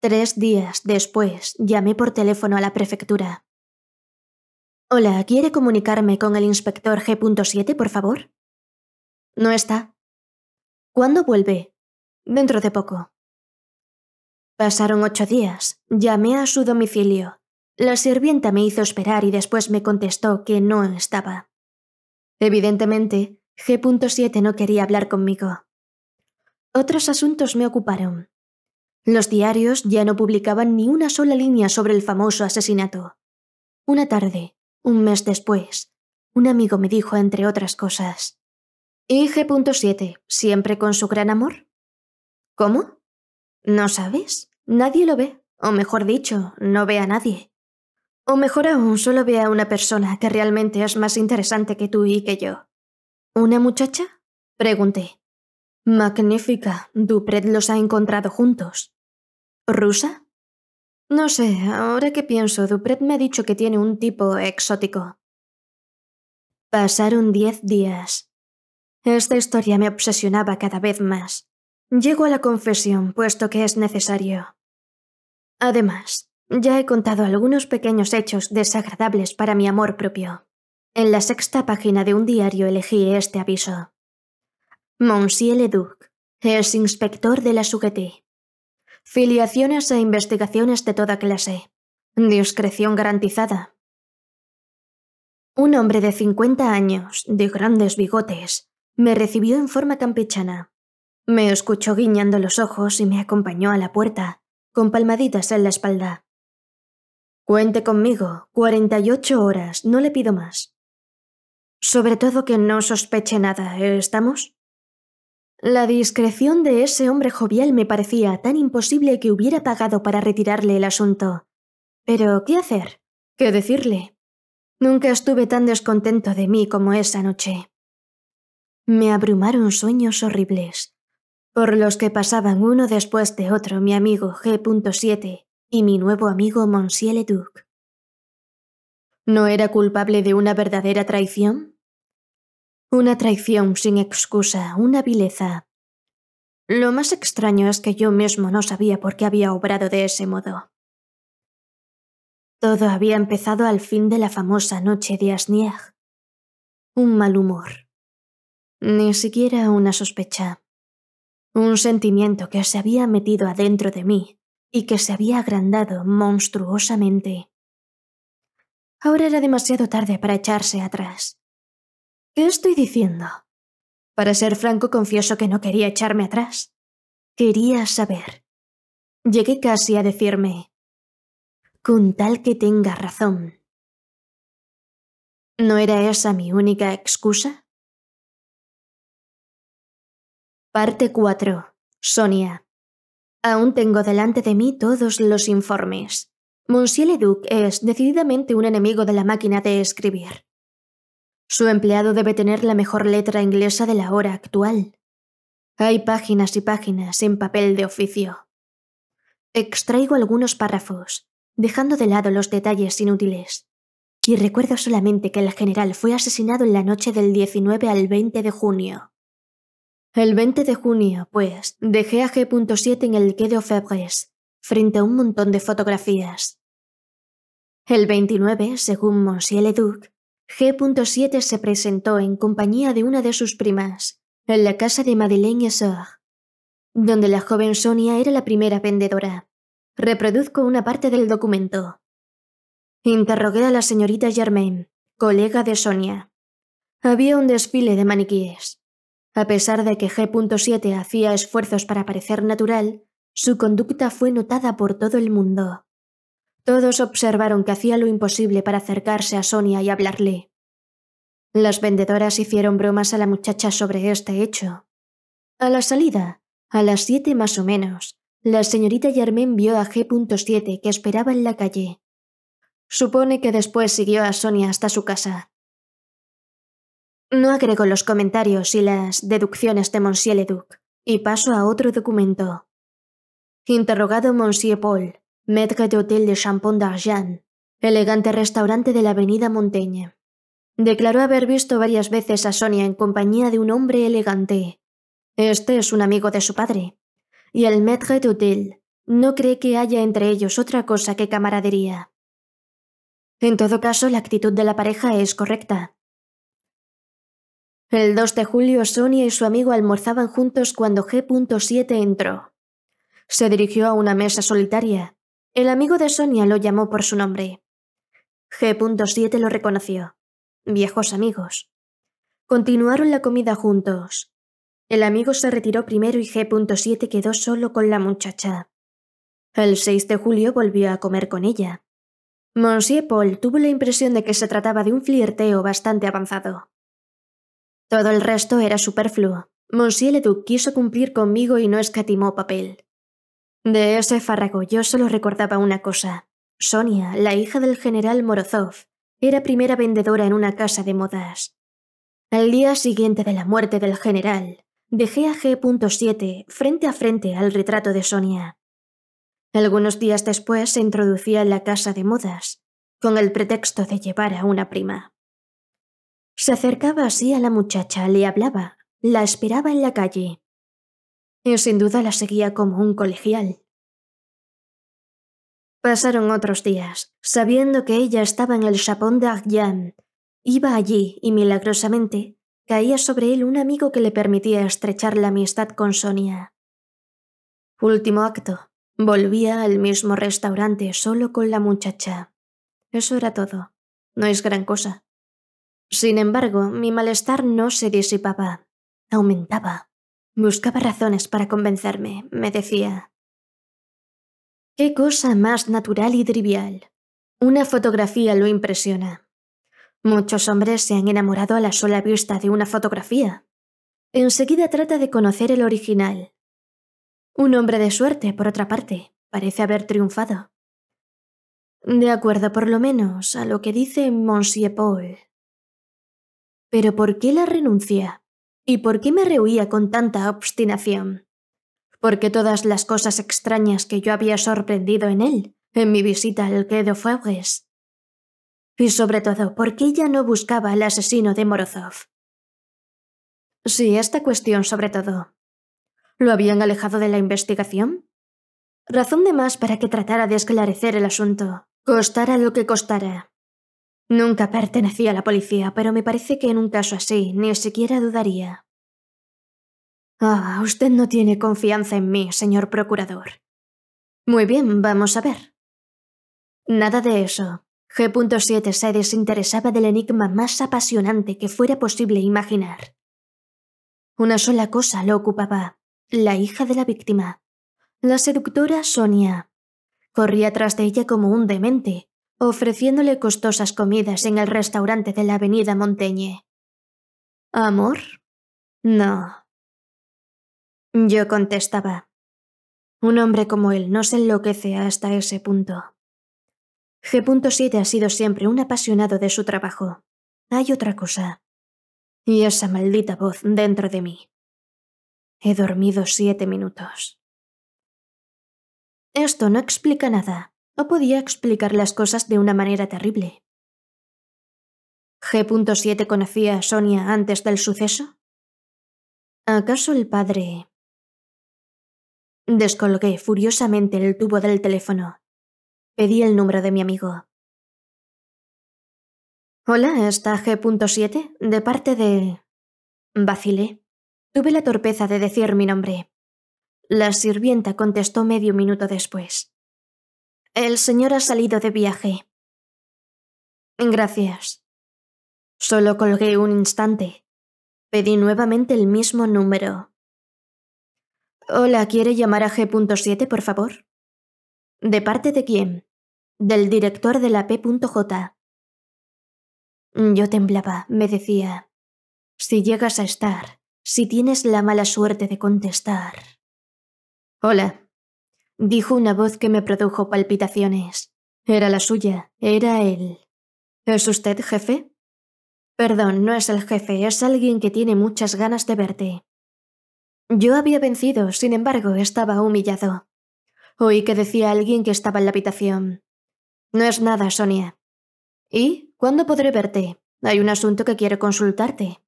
Tres días después llamé por teléfono a la prefectura. Hola, ¿quiere comunicarme con el inspector G.7, por favor? No está. ¿Cuándo vuelve? Dentro de poco. Pasaron ocho días. Llamé a su domicilio. La sirvienta me hizo esperar y después me contestó que no estaba. Evidentemente, G.7 no quería hablar conmigo. Otros asuntos me ocuparon. Los diarios ya no publicaban ni una sola línea sobre el famoso asesinato. Una tarde, un mes después, un amigo me dijo, entre otras cosas, siete, siempre con su gran amor. ¿Cómo? ¿No sabes? Nadie lo ve, o mejor dicho, no ve a nadie. O mejor aún, solo ve a una persona que realmente es más interesante que tú y que yo. ¿Una muchacha? Pregunté. Magnífica, Dupret los ha encontrado juntos. ¿Rusa? No sé, ahora que pienso, Dupret me ha dicho que tiene un tipo exótico. Pasaron diez días. Esta historia me obsesionaba cada vez más. Llego a la confesión, puesto que es necesario. Además, ya he contado algunos pequeños hechos desagradables para mi amor propio. En la sexta página de un diario elegí este aviso. Monsieur Leduc es inspector de la filiaciones e investigaciones de toda clase. Discreción garantizada. Un hombre de cincuenta años, de grandes bigotes, me recibió en forma campechana. Me escuchó guiñando los ojos y me acompañó a la puerta, con palmaditas en la espalda. Cuente conmigo, cuarenta y ocho horas, no le pido más. Sobre todo que no sospeche nada, ¿eh, ¿estamos? La discreción de ese hombre jovial me parecía tan imposible que hubiera pagado para retirarle el asunto. Pero, ¿qué hacer? ¿Qué decirle? Nunca estuve tan descontento de mí como esa noche. Me abrumaron sueños horribles, por los que pasaban uno después de otro mi amigo G.7 y mi nuevo amigo Monsieur Leduc. ¿No era culpable de una verdadera traición? Una traición sin excusa, una vileza. Lo más extraño es que yo mismo no sabía por qué había obrado de ese modo. Todo había empezado al fin de la famosa noche de Asniag. Un mal humor. Ni siquiera una sospecha. Un sentimiento que se había metido adentro de mí y que se había agrandado monstruosamente. Ahora era demasiado tarde para echarse atrás. ¿Qué estoy diciendo? Para ser franco, confieso que no quería echarme atrás. Quería saber. Llegué casi a decirme, con tal que tenga razón. ¿No era esa mi única excusa? Parte 4. Sonia. Aún tengo delante de mí todos los informes. Monsieur Leduc es decididamente un enemigo de la máquina de escribir. Su empleado debe tener la mejor letra inglesa de la hora actual. Hay páginas y páginas en papel de oficio. Extraigo algunos párrafos, dejando de lado los detalles inútiles. Y recuerdo solamente que el general fue asesinado en la noche del 19 al 20 de junio. El 20 de junio, pues, dejé a G.7 en el Quai de Ofebres, frente a un montón de fotografías. El 29, según Monsieur G.7 se presentó en compañía de una de sus primas, en la casa de Madeleine Essor, donde la joven Sonia era la primera vendedora. Reproduzco una parte del documento. Interrogué a la señorita Germain, colega de Sonia. Había un desfile de maniquíes. A pesar de que G.7 hacía esfuerzos para parecer natural, su conducta fue notada por todo el mundo. Todos observaron que hacía lo imposible para acercarse a Sonia y hablarle. Las vendedoras hicieron bromas a la muchacha sobre este hecho. A la salida, a las siete más o menos, la señorita Germain vio a G.7 que esperaba en la calle. Supone que después siguió a Sonia hasta su casa. No agrego los comentarios y las deducciones de Monsieur Leduc, y paso a otro documento. Interrogado Monsieur Paul, Maître d'Hôtel de Champon d'Argent, elegante restaurante de la avenida Montaigne. Declaró haber visto varias veces a Sonia en compañía de un hombre elegante. Este es un amigo de su padre. Y el maître d'hôtel no cree que haya entre ellos otra cosa que camaradería. En todo caso, la actitud de la pareja es correcta. El 2 de julio, Sonia y su amigo almorzaban juntos cuando G.7 entró. Se dirigió a una mesa solitaria, el amigo de Sonia lo llamó por su nombre. G.7 lo reconoció. Viejos amigos. Continuaron la comida juntos. El amigo se retiró primero y G.7 quedó solo con la muchacha. El 6 de julio volvió a comer con ella. Monsieur Paul tuvo la impresión de que se trataba de un flirteo bastante avanzado. Todo el resto era superfluo. Monsieur Leduc quiso cumplir conmigo y no escatimó papel. De ese farrago yo solo recordaba una cosa. Sonia, la hija del general Morozov, era primera vendedora en una casa de modas. Al día siguiente de la muerte del general, dejé a G.7 frente a frente al retrato de Sonia. Algunos días después se introducía en la casa de modas, con el pretexto de llevar a una prima. Se acercaba así a la muchacha, le hablaba, la esperaba en la calle, y sin duda la seguía como un colegial. Pasaron otros días, sabiendo que ella estaba en el chapón de Iba allí y milagrosamente caía sobre él un amigo que le permitía estrechar la amistad con Sonia. Último acto. Volvía al mismo restaurante solo con la muchacha. Eso era todo. No es gran cosa. Sin embargo, mi malestar no se disipaba. Aumentaba. Buscaba razones para convencerme, me decía. Qué cosa más natural y trivial. Una fotografía lo impresiona. Muchos hombres se han enamorado a la sola vista de una fotografía. Enseguida trata de conocer el original. Un hombre de suerte, por otra parte, parece haber triunfado. De acuerdo, por lo menos, a lo que dice Monsieur Paul. Pero ¿por qué la renuncia? ¿Y por qué me rehuía con tanta obstinación? Porque todas las cosas extrañas que yo había sorprendido en él, en mi visita al Quedo Fuegues? Y sobre todo, ¿por qué ya no buscaba al asesino de Morozov? Sí, esta cuestión sobre todo. ¿Lo habían alejado de la investigación? Razón de más para que tratara de esclarecer el asunto, costara lo que costara. Nunca pertenecía a la policía, pero me parece que en un caso así ni siquiera dudaría. Ah, usted no tiene confianza en mí, señor procurador. Muy bien, vamos a ver. Nada de eso. G.7 se desinteresaba del enigma más apasionante que fuera posible imaginar. Una sola cosa lo ocupaba, la hija de la víctima. La seductora Sonia. Corría tras de ella como un demente, ofreciéndole costosas comidas en el restaurante de la avenida Montaigne. ¿Amor? No. Yo contestaba. Un hombre como él no se enloquece hasta ese punto. G.7 ha sido siempre un apasionado de su trabajo. Hay otra cosa. Y esa maldita voz dentro de mí. He dormido siete minutos. Esto no explica nada podía explicar las cosas de una manera terrible. ¿G.7 conocía a Sonia antes del suceso? ¿Acaso el padre... Descolgué furiosamente el tubo del teléfono. Pedí el número de mi amigo. Hola, ¿está G.7? De parte de... Vacilé. Tuve la torpeza de decir mi nombre. La sirvienta contestó medio minuto después. El señor ha salido de viaje. Gracias. Solo colgué un instante. Pedí nuevamente el mismo número. Hola, ¿quiere llamar a G.7, por favor? ¿De parte de quién? Del director de la P.J. Yo temblaba, me decía. Si llegas a estar, si tienes la mala suerte de contestar. Hola, dijo una voz que me produjo palpitaciones. Era la suya, era él. ¿Es usted jefe? Perdón, no es el jefe, es alguien que tiene muchas ganas de verte. Yo había vencido, sin embargo, estaba humillado. Oí que decía alguien que estaba en la habitación. No es nada, Sonia. ¿Y? ¿Cuándo podré verte? Hay un asunto que quiero consultarte.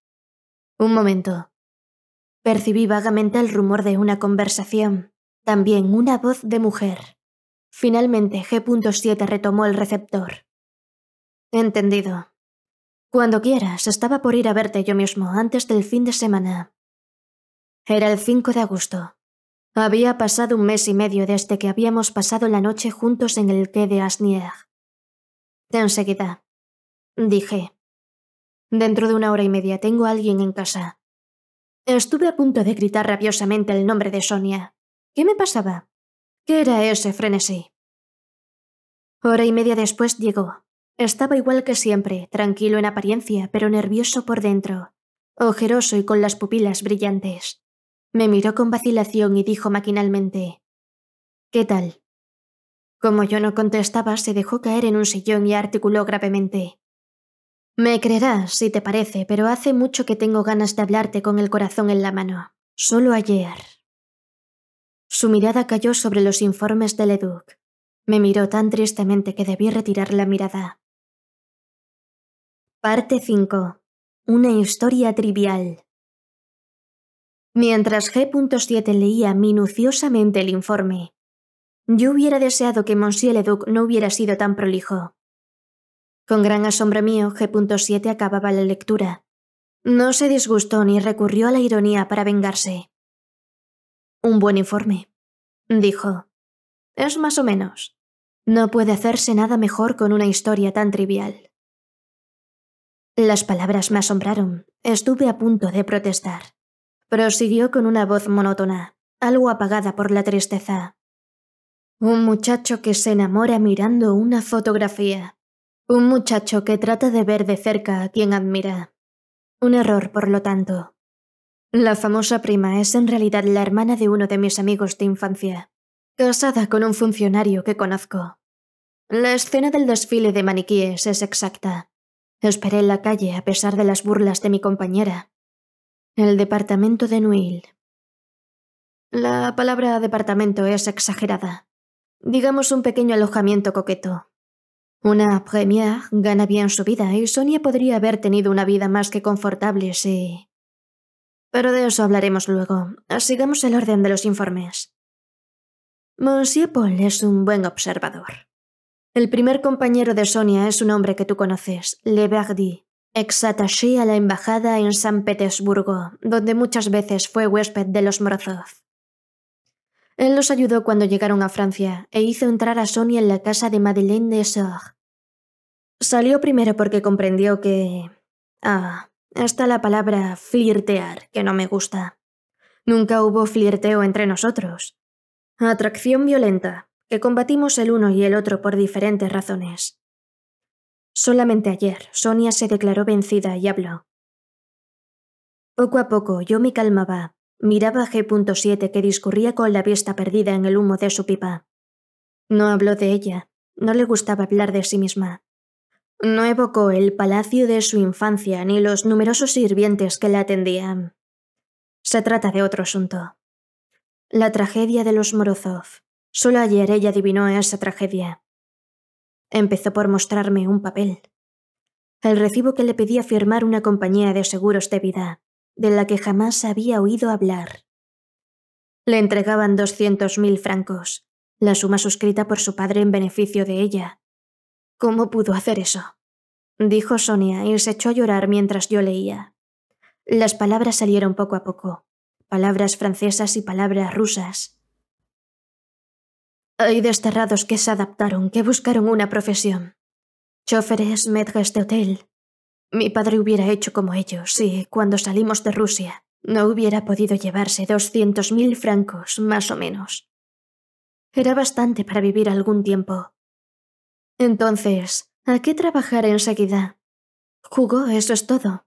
Un momento. Percibí vagamente el rumor de una conversación. También una voz de mujer. Finalmente, G.7 retomó el receptor. Entendido. Cuando quieras, estaba por ir a verte yo mismo antes del fin de semana. Era el 5 de agosto. Había pasado un mes y medio desde que habíamos pasado la noche juntos en el quai de Asnier. Enseguida, dije. Dentro de una hora y media tengo a alguien en casa. Estuve a punto de gritar rabiosamente el nombre de Sonia, ¿Qué me pasaba? ¿Qué era ese frenesí? Hora y media después llegó. Estaba igual que siempre, tranquilo en apariencia, pero nervioso por dentro, ojeroso y con las pupilas brillantes. Me miró con vacilación y dijo maquinalmente ¿Qué tal? Como yo no contestaba, se dejó caer en un sillón y articuló gravemente me creerás, si te parece, pero hace mucho que tengo ganas de hablarte con el corazón en la mano. Solo ayer. Su mirada cayó sobre los informes de Leduc. Me miró tan tristemente que debí retirar la mirada. Parte 5. Una historia trivial. Mientras G.7 leía minuciosamente el informe, yo hubiera deseado que Monsieur Leduc no hubiera sido tan prolijo. Con gran asombro mío, G.7 acababa la lectura. No se disgustó ni recurrió a la ironía para vengarse. Un buen informe, dijo. Es más o menos. No puede hacerse nada mejor con una historia tan trivial. Las palabras me asombraron. Estuve a punto de protestar. Prosiguió con una voz monótona, algo apagada por la tristeza. Un muchacho que se enamora mirando una fotografía. Un muchacho que trata de ver de cerca a quien admira. Un error, por lo tanto. La famosa prima es en realidad la hermana de uno de mis amigos de infancia, casada con un funcionario que conozco. La escena del desfile de maniquíes es exacta. Esperé en la calle a pesar de las burlas de mi compañera. El departamento de Nuil. La palabra departamento es exagerada. Digamos un pequeño alojamiento coqueto. Una première gana bien su vida y Sonia podría haber tenido una vida más que confortable si... Pero de eso hablaremos luego. Sigamos el orden de los informes. Monsieur Paul es un buen observador. El primer compañero de Sonia es un hombre que tú conoces, Le Verdi, ex attaché a la embajada en San Petersburgo, donde muchas veces fue huésped de los Morozov. Él los ayudó cuando llegaron a Francia e hizo entrar a Sonia en la casa de Madeleine de Sorge. Salió primero porque comprendió que. Ah, hasta la palabra flirtear, que no me gusta. Nunca hubo flirteo entre nosotros. Atracción violenta, que combatimos el uno y el otro por diferentes razones. Solamente ayer, Sonia se declaró vencida y habló. Poco a poco yo me calmaba, miraba a G.7 que discurría con la vista perdida en el humo de su pipa. No habló de ella, no le gustaba hablar de sí misma. No evocó el palacio de su infancia ni los numerosos sirvientes que la atendían. Se trata de otro asunto. La tragedia de los Morozov. Solo ayer ella adivinó esa tragedia. Empezó por mostrarme un papel. El recibo que le pedía firmar una compañía de seguros de vida, de la que jamás había oído hablar. Le entregaban mil francos, la suma suscrita por su padre en beneficio de ella, ¿Cómo pudo hacer eso? dijo Sonia y se echó a llorar mientras yo leía. Las palabras salieron poco a poco, palabras francesas y palabras rusas. Hay desterrados que se adaptaron, que buscaron una profesión. Choferes, maîtres de hotel. Mi padre hubiera hecho como ellos si, cuando salimos de Rusia, no hubiera podido llevarse doscientos mil francos, más o menos. Era bastante para vivir algún tiempo, entonces, ¿a qué trabajar enseguida. Jugó, eso es todo.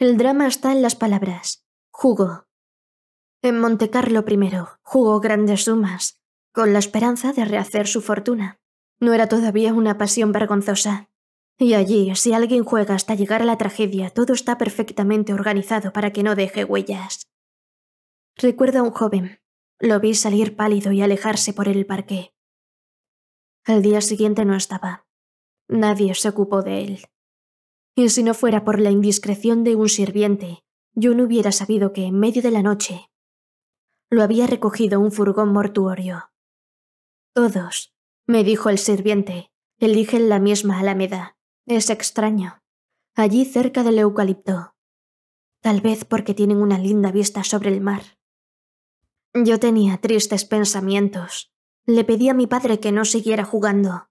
El drama está en las palabras. Jugó. En Montecarlo primero, jugó grandes sumas, con la esperanza de rehacer su fortuna. No era todavía una pasión vergonzosa. Y allí, si alguien juega hasta llegar a la tragedia, todo está perfectamente organizado para que no deje huellas. Recuerdo a un joven. Lo vi salir pálido y alejarse por el parque. Al día siguiente no estaba. Nadie se ocupó de él. Y si no fuera por la indiscreción de un sirviente, yo no hubiera sabido que en medio de la noche lo había recogido un furgón mortuorio. Todos, me dijo el sirviente, eligen la misma alameda. Es extraño. Allí cerca del eucalipto. Tal vez porque tienen una linda vista sobre el mar. Yo tenía tristes pensamientos, le pedí a mi padre que no siguiera jugando.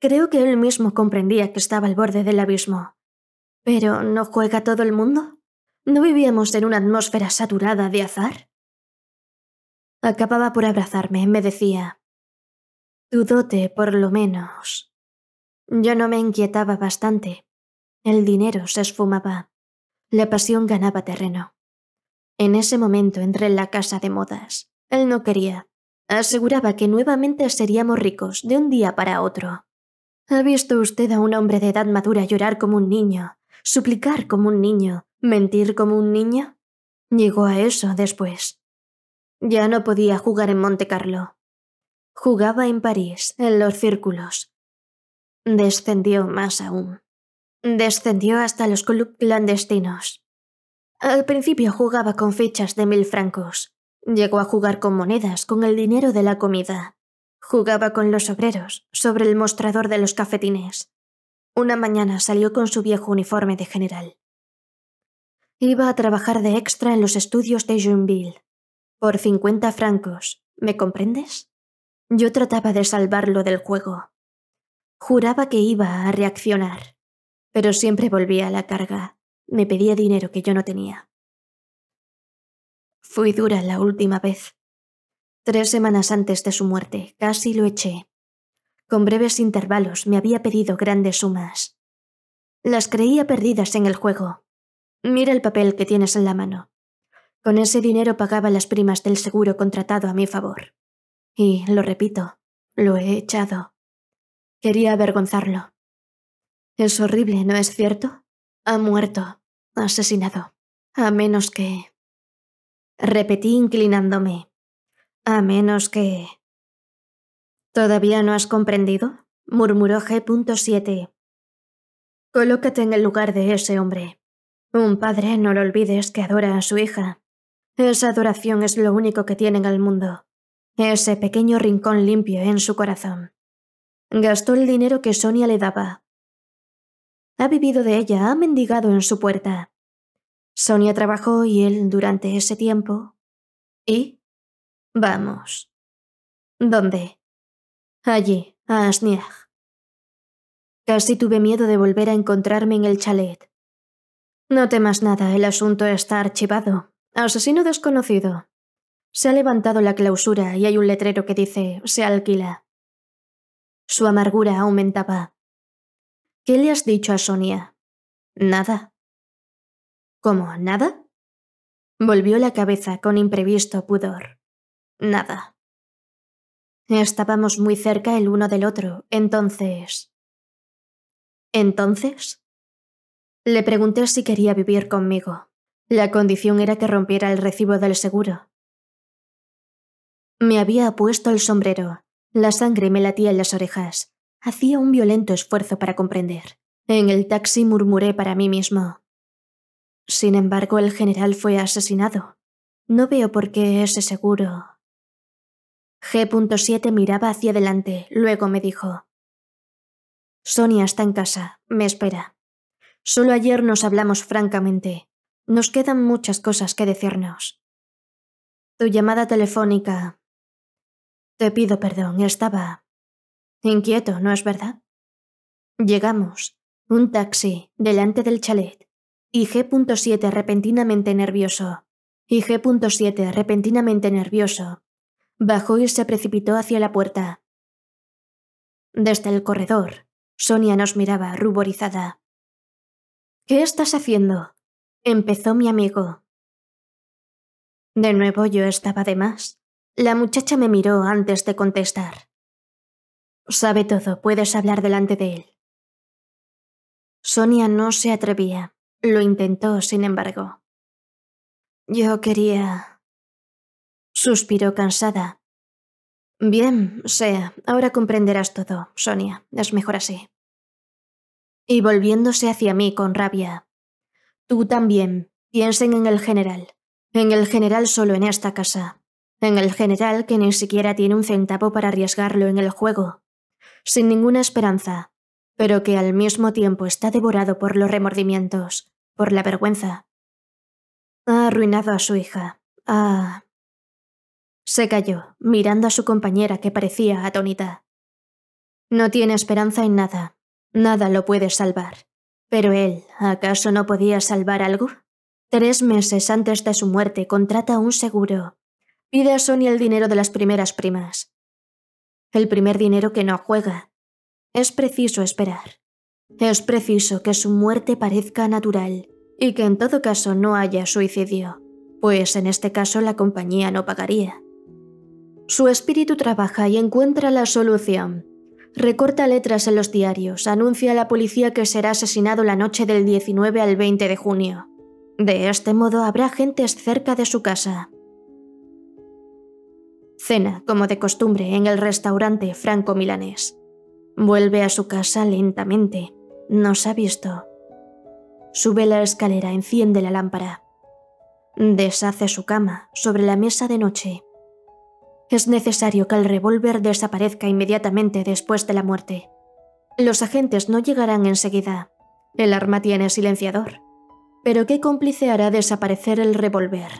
Creo que él mismo comprendía que estaba al borde del abismo. Pero ¿no juega todo el mundo? ¿No vivíamos en una atmósfera saturada de azar? Acababa por abrazarme, me decía. Tu dote, por lo menos. Yo no me inquietaba bastante. El dinero se esfumaba. La pasión ganaba terreno. En ese momento entré en la casa de modas. Él no quería, Aseguraba que nuevamente seríamos ricos de un día para otro. ¿Ha visto usted a un hombre de edad madura llorar como un niño, suplicar como un niño, mentir como un niño? Llegó a eso después. Ya no podía jugar en Monte Carlo. Jugaba en París, en los círculos. Descendió más aún. Descendió hasta los clubes clandestinos. Al principio jugaba con fichas de mil francos. Llegó a jugar con monedas, con el dinero de la comida. Jugaba con los obreros, sobre el mostrador de los cafetines. Una mañana salió con su viejo uniforme de general. Iba a trabajar de extra en los estudios de Joinville. Por 50 francos, ¿me comprendes? Yo trataba de salvarlo del juego. Juraba que iba a reaccionar, pero siempre volvía a la carga. Me pedía dinero que yo no tenía. Fui dura la última vez. Tres semanas antes de su muerte, casi lo eché. Con breves intervalos me había pedido grandes sumas. Las creía perdidas en el juego. Mira el papel que tienes en la mano. Con ese dinero pagaba las primas del seguro contratado a mi favor. Y, lo repito, lo he echado. Quería avergonzarlo. Es horrible, ¿no es cierto? Ha muerto, asesinado. A menos que repetí inclinándome. A menos que... ¿Todavía no has comprendido? murmuró G.7. Colócate en el lugar de ese hombre. Un padre, no lo olvides, que adora a su hija. Esa adoración es lo único que tiene en el mundo. Ese pequeño rincón limpio en su corazón. Gastó el dinero que Sonia le daba. Ha vivido de ella, ha mendigado en su puerta. Sonia trabajó y él durante ese tiempo. ¿Y? Vamos. ¿Dónde? Allí, a Asniag. Casi tuve miedo de volver a encontrarme en el chalet. No temas nada, el asunto está archivado. Asesino desconocido. Se ha levantado la clausura y hay un letrero que dice se alquila. Su amargura aumentaba. ¿Qué le has dicho a Sonia? Nada. ¿Cómo? ¿Nada? Volvió la cabeza con imprevisto pudor. Nada. Estábamos muy cerca el uno del otro, entonces... ¿Entonces? Le pregunté si quería vivir conmigo. La condición era que rompiera el recibo del seguro. Me había puesto el sombrero. La sangre me latía en las orejas. Hacía un violento esfuerzo para comprender. En el taxi murmuré para mí mismo. Sin embargo, el general fue asesinado. No veo por qué ese seguro. G.7 miraba hacia adelante, luego me dijo. Sonia está en casa, me espera. Solo ayer nos hablamos francamente. Nos quedan muchas cosas que decirnos. Tu llamada telefónica. Te pido perdón, estaba. inquieto, ¿no es verdad? Llegamos. Un taxi, delante del chalet. Y G.7 repentinamente nervioso. Y G.7 repentinamente nervioso. Bajó y se precipitó hacia la puerta. Desde el corredor, Sonia nos miraba, ruborizada. ¿Qué estás haciendo? Empezó mi amigo. De nuevo yo estaba de más. La muchacha me miró antes de contestar. Sabe todo, puedes hablar delante de él. Sonia no se atrevía. Lo intentó, sin embargo. Yo quería... Suspiró cansada. Bien, sea, ahora comprenderás todo, Sonia. Es mejor así. Y volviéndose hacia mí con rabia. Tú también. Piensen en el general. En el general solo en esta casa. En el general que ni siquiera tiene un centavo para arriesgarlo en el juego. Sin ninguna esperanza. Pero que al mismo tiempo está devorado por los remordimientos por la vergüenza. Ha arruinado a su hija. Ah. Se calló, mirando a su compañera que parecía atónita. No tiene esperanza en nada. Nada lo puede salvar. Pero él, ¿acaso no podía salvar algo? Tres meses antes de su muerte contrata un seguro. Pide a Sony el dinero de las primeras primas. El primer dinero que no juega. Es preciso esperar. Es preciso que su muerte parezca natural y que en todo caso no haya suicidio, pues en este caso la compañía no pagaría. Su espíritu trabaja y encuentra la solución. Recorta letras en los diarios, anuncia a la policía que será asesinado la noche del 19 al 20 de junio. De este modo habrá gentes cerca de su casa. Cena, como de costumbre, en el restaurante franco-milanés. Vuelve a su casa lentamente, nos ha visto. Sube la escalera, enciende la lámpara. Deshace su cama sobre la mesa de noche. Es necesario que el revólver desaparezca inmediatamente después de la muerte. Los agentes no llegarán enseguida. El arma tiene silenciador. Pero ¿qué cómplice hará desaparecer el revólver?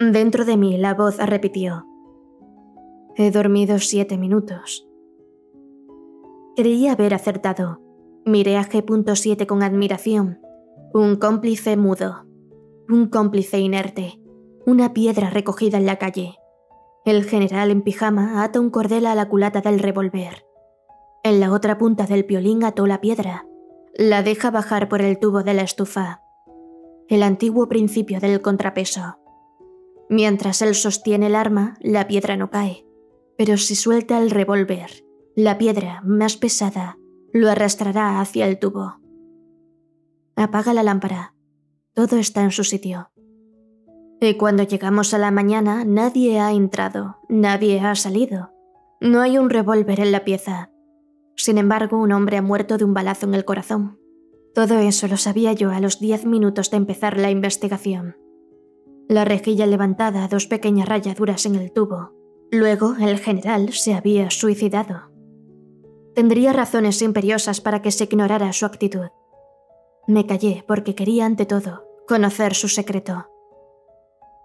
Dentro de mí la voz repitió. He dormido siete minutos. Creía haber acertado. Miré a G.7 con admiración. Un cómplice mudo. Un cómplice inerte. Una piedra recogida en la calle. El general en pijama ata un cordel a la culata del revólver. En la otra punta del piolín ató la piedra. La deja bajar por el tubo de la estufa. El antiguo principio del contrapeso. Mientras él sostiene el arma, la piedra no cae. Pero si suelta el revólver, la piedra, más pesada, lo arrastrará hacia el tubo. Apaga la lámpara. Todo está en su sitio. Y cuando llegamos a la mañana, nadie ha entrado, nadie ha salido. No hay un revólver en la pieza. Sin embargo, un hombre ha muerto de un balazo en el corazón. Todo eso lo sabía yo a los diez minutos de empezar la investigación. La rejilla levantada, dos pequeñas rayaduras en el tubo. Luego, el general se había suicidado. Tendría razones imperiosas para que se ignorara su actitud. Me callé porque quería ante todo conocer su secreto.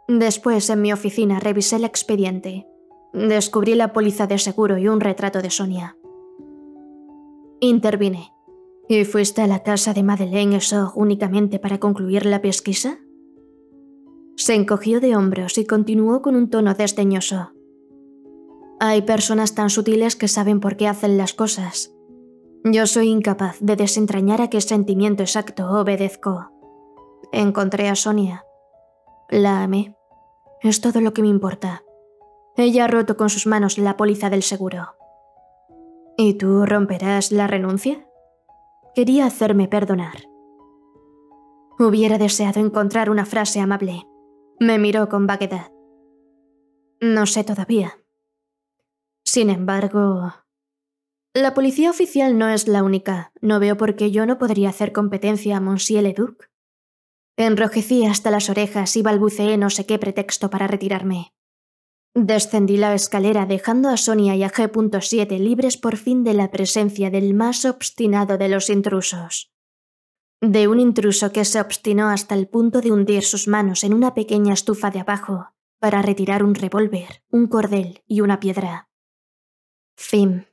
Después en mi oficina revisé el expediente. Descubrí la póliza de seguro y un retrato de Sonia. Intervine. ¿Y fuiste a la casa de Madeleine eso únicamente para concluir la pesquisa? Se encogió de hombros y continuó con un tono desdeñoso. Hay personas tan sutiles que saben por qué hacen las cosas. Yo soy incapaz de desentrañar a qué sentimiento exacto obedezco. Encontré a Sonia. La amé. Es todo lo que me importa. Ella ha roto con sus manos la póliza del seguro. ¿Y tú romperás la renuncia? Quería hacerme perdonar. Hubiera deseado encontrar una frase amable. Me miró con vaguedad. No sé todavía. Sin embargo... La policía oficial no es la única. No veo por qué yo no podría hacer competencia a Monsieur Leduc. Enrojecí hasta las orejas y balbuceé no sé qué pretexto para retirarme. Descendí la escalera dejando a Sonia y a G.7 libres por fin de la presencia del más obstinado de los intrusos. De un intruso que se obstinó hasta el punto de hundir sus manos en una pequeña estufa de abajo para retirar un revólver, un cordel y una piedra. Fame